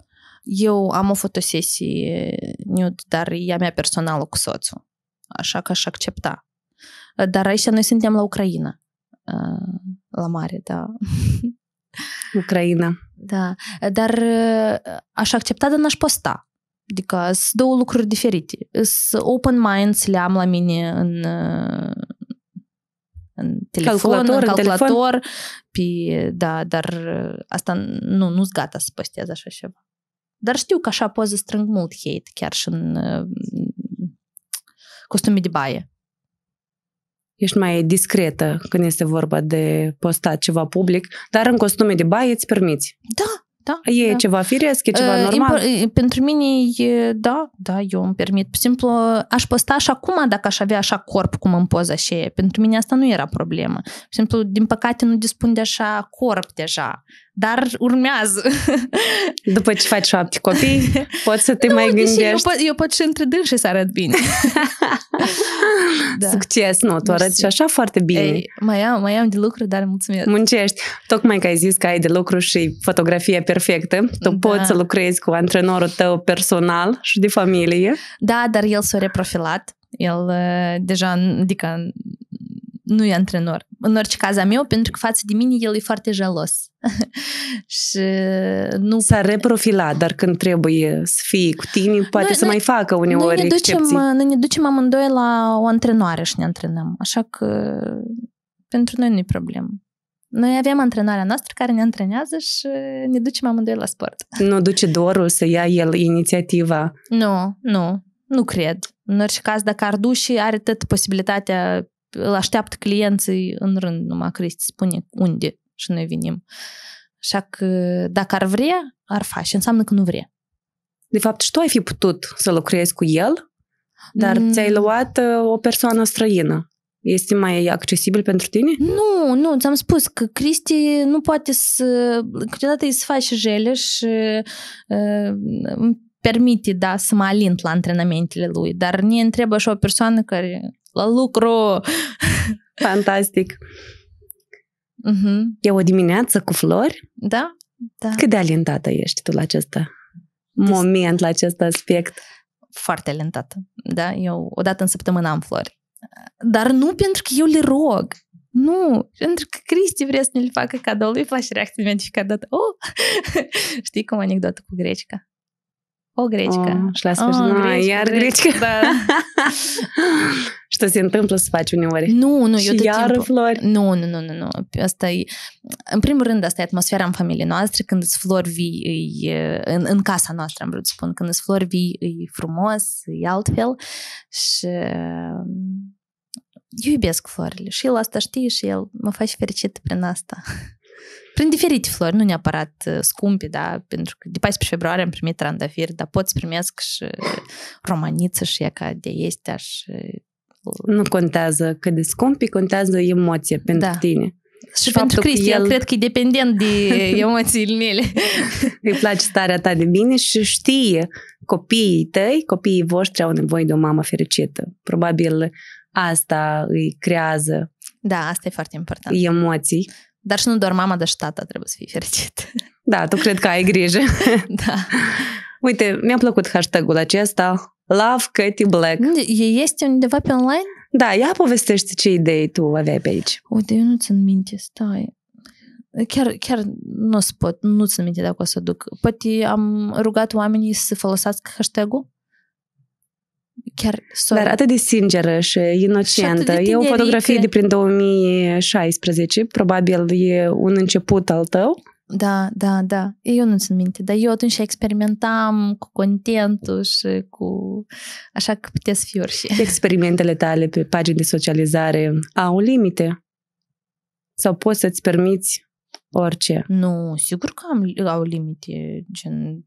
Eu am o fotosesie eh, nude, dar ea mea personală cu soțul. Așa că aș accepta. Eh, dar aici noi suntem la Ucraina. Eh, la mare, da. [laughs] Ucraina. Da. Dar aș accepta, dar n-aș posta. Adică sunt două lucruri diferite. Sunt open minds, le am la mine în, în telefon, calculator, în calculator. În telefon. Pe, da, dar asta nu, nu-s gata să postez așa ceva. Dar știu că așa poze strâng mult hate, chiar și în uh, costume de baie. Ești mai discretă când este vorba de postat ceva public, dar în costume de baie îți permiți. Da, da. E da. ceva firesc, e ceva uh, normal. Imp- pentru mine, e, da, da, eu îmi permit. Pe simplu, aș posta așa acum dacă aș avea așa corp cum în poza și Pentru mine asta nu era problemă. Pe simplu, din păcate, nu dispun de așa corp deja dar urmează. [laughs] După ce faci șapte copii, poți să te nu, mai gândești. Eu pot, eu pot și între dânsii să arăt bine. [laughs] da. Succes, nu, tu arăți și așa foarte bine. Ei, mai am, mai am de lucru, dar mulțumesc. Muncești. Tocmai că ai zis că ai de lucru și fotografia perfectă, tu da. poți să lucrezi cu antrenorul tău personal și de familie. Da, dar el s-a reprofilat. El eh, deja, adică nu e antrenor. În orice caz am eu, pentru că față de mine el e foarte jalos. [laughs] și nu... S-a reprofilat, dar când trebuie să fie cu tine, poate noi, să noi, mai facă uneori noi ne excepții. ducem, Noi ne ducem amândoi la o antrenoare și ne antrenăm. Așa că pentru noi nu e problemă. Noi avem antrenarea noastră care ne antrenează și ne ducem amândoi la sport. Nu duce dorul să ia el inițiativa? Nu, nu, nu cred. În orice caz, dacă ar duce, are tot posibilitatea îl așteaptă clienții în rând, numai Cristi spune unde și noi venim. Așa că dacă ar vrea, ar face. Înseamnă că nu vrea. De fapt, și tu ai fi putut să lucrezi cu el, dar mm. ți-ai luat uh, o persoană străină. Este mai accesibil pentru tine? Nu, nu, ți-am spus că Cristi nu poate să... Câteodată îi se face jele și uh, îmi permite, da, să mă alint la antrenamentele lui, dar ne întrebă și o persoană care la lucru. Fantastic. Uh-huh. E o dimineață cu flori? Da, da. Cât de alintată ești tu la acest moment, la acest aspect? Foarte alintată. da. Eu odată în săptămână am flori. Dar nu pentru că eu le rog. Nu, pentru că Cristi vrea să ne le facă cadou, îi place reacția mea de fiecare dată. Oh! [laughs] Știi cum anecdotă cu grecica? o grecică. Oh, ah. și la sfârșit, oh, ah, grecică, iar grecică. grecică. Da. [laughs] și se întâmplă să faci uneori. Nu, nu, și eu tot iar timpul... flori. Nu, nu, nu, nu, nu. Asta e... În primul rând, asta e atmosfera în familie noastră, când îți flori vii, e, în, în casa noastră, am vrut să spun, când îți flori vii, e frumos, e altfel și um, eu iubesc florile și el asta știe și el mă face fericit prin asta prin diferite flori, nu neapărat uh, scumpe, da? pentru că de 14 februarie am primit trandafiri, dar pot să primesc și uh, romaniță și ea ca de este și... Uh, nu contează cât de scumpi, contează emoția pentru da. tine. Și pentru Cristian, el... cred că e dependent de [laughs] emoțiile mele. Îi place starea ta de bine și știe copiii tăi, copiii voștri au nevoie de o mamă fericită. Probabil asta îi creează da, asta e foarte important. Emoții dar și nu doar mama, dar și tata trebuie să fie fericit. [laughs] Da, tu cred că ai grijă. [laughs] da. Uite, mi-a plăcut hashtagul acesta, Love Katie Black. Este undeva pe online? Da, ea povestește ce idei tu aveai pe aici. Uite, eu nu țin minte, stai. Chiar, chiar nu spot, nu țin minte dacă o să duc. Poate am rugat oamenii să folosească hashtag-ul chiar sorry. Dar atât de sinceră și inocentă. Și e o fotografie de prin 2016, probabil e un început al tău. Da, da, da. Eu nu țin minte, dar eu atunci experimentam cu contentul și cu... Așa că putea să fiu orice. [laughs] Experimentele tale pe pagini de socializare au limite? Sau poți să-ți permiți orice? Nu, sigur că am, au limite. Gen,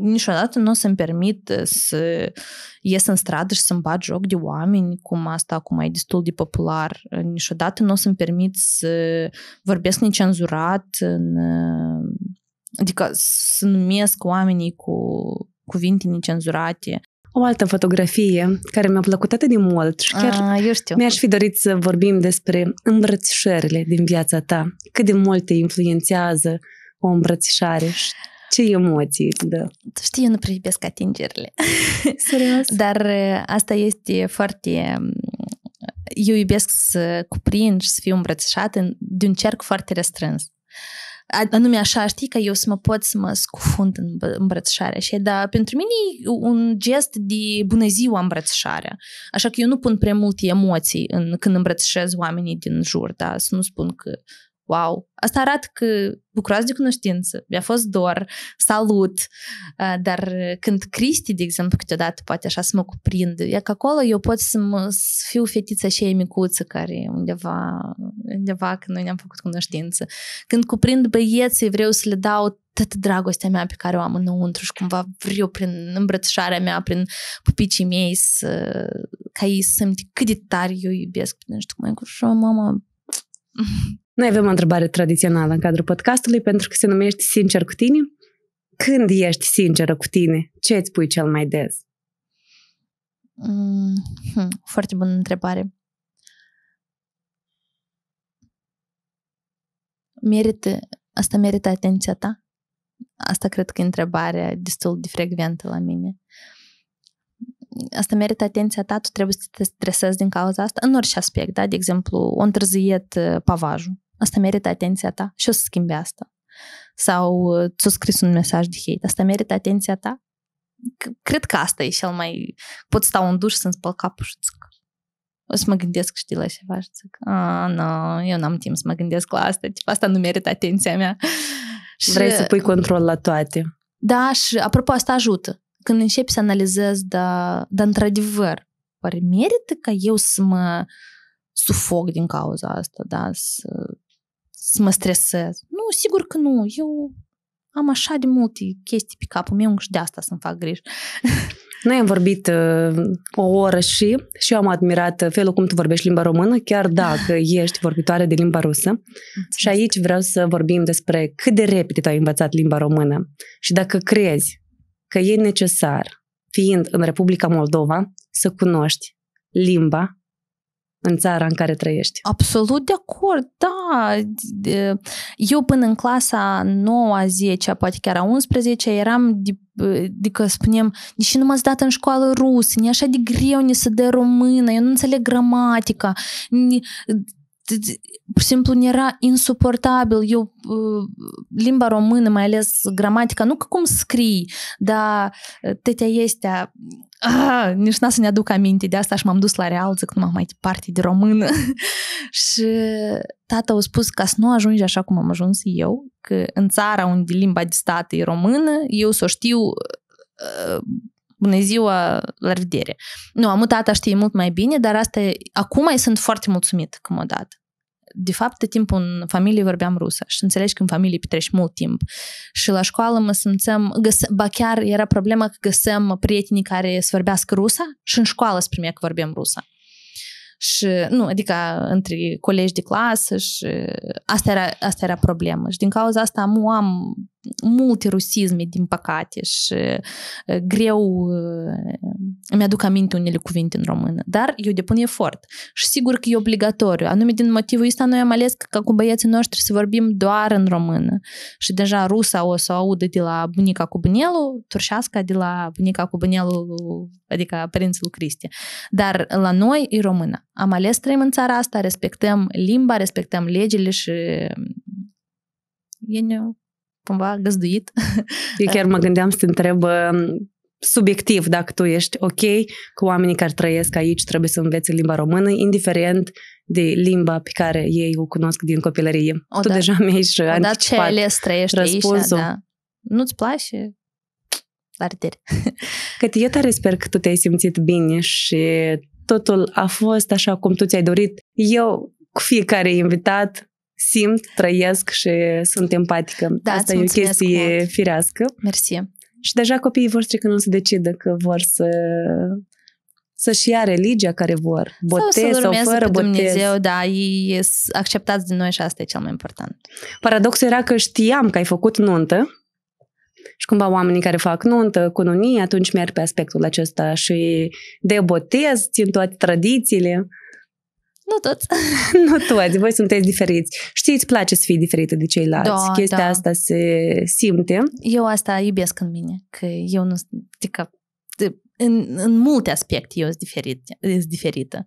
niciodată nu o să-mi permit uh, să ies în stradă și să-mi bat joc de oameni, cum asta acum e destul de popular. Uh, niciodată nu o să-mi permit să vorbesc necenzurat, în, uh, adică să numesc oamenii cu cuvinte necenzurate. O altă fotografie care mi-a plăcut atât de mult și chiar A, ah, eu știu. mi-aș fi dorit să vorbim despre îmbrățișările din viața ta. Cât de mult te influențează o îmbrățișare ce emoții, da. Știi, eu nu prea iubesc atingerile. [laughs] Serios? [laughs] Dar uh, asta este foarte... Um, eu iubesc să cuprind și să fiu îmbrățișată de un cerc foarte restrâns. Anume așa, știi, că eu să mă pot să mă scufund în îmbrățișarea. Și, dar pentru mine e un gest de bună ziua îmbrățișarea. Așa că eu nu pun prea multe emoții în, când îmbrățișez oamenii din jur, da? Să nu spun că wow, asta arată că lucrați de cunoștință, mi-a fost dor, salut, dar când Cristi, de exemplu, câteodată poate așa să mă cuprind. e că acolo eu pot să, mă, să fiu fetița și micuță care undeva, undeva când noi ne-am făcut cunoștință. Când cuprind băieții, vreau să le dau toată dragostea mea pe care o am înăuntru și cumva vreau prin îmbrățișarea mea, prin pupicii mei să, ca ei să simt cât de tare eu iubesc. Nu știu cum e cu mama, noi avem o întrebare tradițională în cadrul podcastului pentru că se numește Sincer cu tine. Când ești sinceră cu tine, ce îți pui cel mai des? Mm, hmm, foarte bună întrebare. Merită, asta merită atenția ta? Asta cred că e întrebarea destul de frecventă la mine. Uh, asta merită atenția ta, tu trebuie să te stresezi din cauza asta, în orice aspect, da? De exemplu, o întârziet uh, pavajul. Asta merită atenția ta și o să schimbi asta. Sau uh, ți o scris un mesaj de hate. Asta merită atenția ta? Cred că asta e cel mai... Pot sta un duș să-mi spăl capul și zic, o să mă gândesc, știi, la ceva și zic, a, nu, eu n-am timp să mă gândesc la asta, tip, asta nu merită atenția mea. Vrei și... să pui uh, control la toate. Da, și apropo, asta ajută când începi să analizezi, da, într-adevăr, oare merită ca eu să mă sufoc din cauza asta, da, să, să mă stresez? Nu, sigur că nu, eu am așa de multe chestii pe capul meu și de asta să-mi fac griji. [laughs] Noi am vorbit uh, o oră și și eu am admirat uh, felul cum tu vorbești limba română, chiar dacă [laughs] ești vorbitoare de limba rusă. Mulțumesc. Și aici vreau să vorbim despre cât de repede tu ai învățat limba română și dacă crezi că e necesar, fiind în Republica Moldova, să cunoști limba în țara în care trăiești. Absolut de acord, da. Eu până în clasa 9 10 poate chiar a 11 eram, de, de adică spunem, deși nu m-ați dat în școală rusă, ne așa de greu ne să de română, eu nu înțeleg gramatica, pur și simplu ne era insuportabil. Eu, limba română, mai ales gramatica, nu că cum scrii, dar tetea este ah, nici n-a să ne aduc aminte de asta și m-am dus la real, zic, nu am mai departe de română. și tata a spus ca să nu ajungi așa cum am ajuns eu, că în țara unde limba de stat e română, eu să o știu uh, bună ziua, la revedere. Nu, am tata știe mult mai bine, dar asta e, acum sunt foarte mulțumit că m-a dat de fapt, de timpul în familie vorbeam rusă și înțelegi că în familie petreci mult timp. Și la școală mă simțeam, ba chiar era problema că găseam prietenii care să vorbească rusă și în școală se primea că vorbim rusă. Și, nu, adică între colegi de clasă și asta era, asta era problemă. Și din cauza asta nu am multe rusisme, din păcate, și greu mi-aduc aminte unele cuvinte în română. Dar eu depun efort. Și sigur că e obligatoriu. Anume din motivul ăsta noi am ales ca cu băieții noștri să vorbim doar în română. Și deja rusa o să o audă de la bunica cu bunelul, turșească de la bunica cu bunelul, adică părinții lui Cristi. Dar la noi e română. Am ales să trăim în țara asta, respectăm limba, respectăm legile și e cumva găzduit. [laughs] Eu chiar mă gândeam să te întreb um, subiectiv dacă tu ești ok cu oamenii care trăiesc aici, trebuie să învețe limba română, indiferent de limba pe care ei o cunosc din copilărie. O, tu da. deja mi-ai și da, anticipat ce ales trăiești răspunsul. Aici, da. Nu-ți place? La revedere. [laughs] Cât eu tare sper că tu te-ai simțit bine și totul a fost așa cum tu ți-ai dorit. Eu cu fiecare invitat simt, trăiesc și sunt empatică. Da, Asta e o chestie mult. firească. Mersi. Și deja copiii voștri când o să decidă că vor să să-și ia religia care vor, botez sau, sau fără botez. Dumnezeu, da, ei acceptați de noi și asta e cel mai important. Paradoxul era că știam că ai făcut nuntă, și cumva oamenii care fac nuntă, cununie, atunci merg pe aspectul acesta și de botez, țin toate tradițiile. Nu toți. [laughs] nu toți, voi sunteți diferiți. Știi, îți place să fii diferită de ceilalți. Da, Chestia da. asta se simte. Eu asta iubesc în mine, că eu nu... Adică, în, în multe aspecte eu sunt diferit, sunt diferită.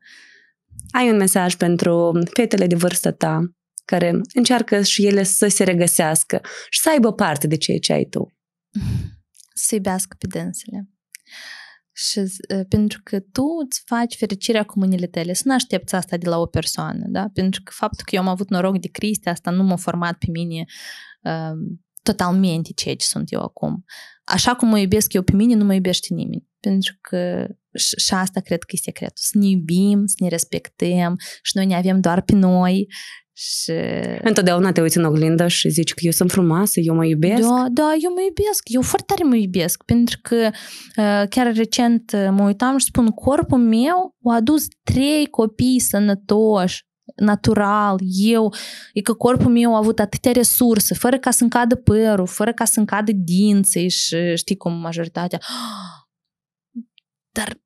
Ai un mesaj pentru fetele de vârstă ta care încearcă și ele să se regăsească și să aibă parte de ceea ce ai tu. [laughs] Să iubească pe dânsele și uh, pentru că tu îți faci fericirea cu mâinile tale, să nu aștepți asta de la o persoană, da? Pentru că faptul că eu am avut noroc de Cristi, asta nu m-a format pe mine uh, totalmente ceea ce sunt eu acum. Așa cum mă iubesc eu pe mine, nu mă iubește nimeni. Pentru că și asta cred că este secretul. Să ne iubim, să ne respectăm și noi ne avem doar pe noi și... Întotdeauna te uiți în oglindă și zici că eu sunt frumoasă, eu mă iubesc. Da, da, eu mă iubesc. Eu foarte tare mă iubesc, pentru că uh, chiar recent uh, mă uitam și spun, corpul meu a adus trei copii sănătoși, natural, eu, e că corpul meu a avut atâtea resurse, fără ca să-mi cadă părul, fără ca să-mi cadă dinții și știi cum majoritatea. [gasps] Dar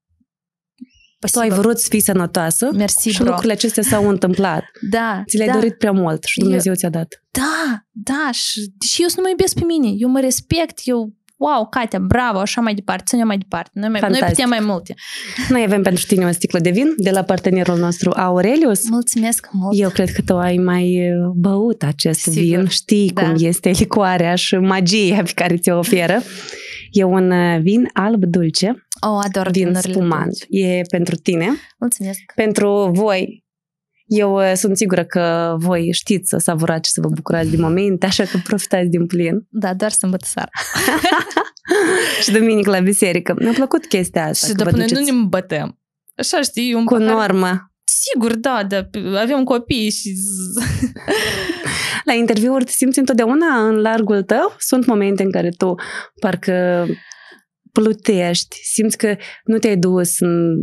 Păi Tu ai vrut să fii sănătoasă Mersi, și bro. lucrurile acestea s-au întâmplat. [laughs] Da. Ți le-ai da. dorit prea mult și Dumnezeu eu, ți-a dat. Da, da. Și, și eu să nu mă iubesc pe mine. Eu mă respect, eu wow, Katia, bravo, așa mai departe, ține mai departe. Noi, mai, noi putem mai multe. Noi avem pentru tine o sticlă de vin de la partenerul nostru Aurelius. Mulțumesc mult! Eu cred că tu ai mai uh, băut acest Sigur. vin, știi da. cum este licoarea și magia pe care ți-o oferă. E un uh, vin alb dulce oh, ador din spumant. E pentru tine. Mulțumesc! Pentru voi, eu uh, sunt sigură că voi știți să savurați și să vă bucurați de momente, așa că profitați din plin. Da, doar sâmbătă seara. [laughs] și duminic la biserică. Mi-a plăcut chestia asta. Și după noi nu ne bătem. Așa știi, un Cu pahar... normă. Sigur, da, dar avem copii și... [laughs] la interviuri te simți întotdeauna în largul tău? Sunt momente în care tu parcă plutești, simți că nu te-ai dus în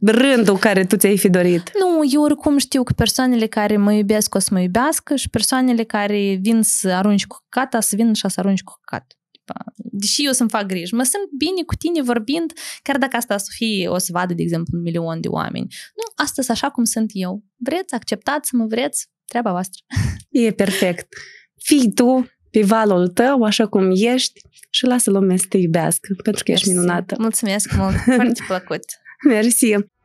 rândul care tu ți-ai fi dorit. Nu, eu oricum știu că persoanele care mă iubesc o să mă iubească și persoanele care vin să arunci cu cata, să vin și să arunci cu cat Deși eu să-mi fac griji, mă simt bine cu tine vorbind, chiar dacă asta o să fie, o să vadă, de exemplu, un milion de oameni. Nu, astăzi așa cum sunt eu. Vreți, acceptați-mă, vreți, treaba voastră. E perfect. Fii tu pe valul tău, așa cum ești și lasă lumea să te iubească, pentru că Mersi. ești minunată. Mulțumesc mult, foarte plăcut. [laughs] Mersi.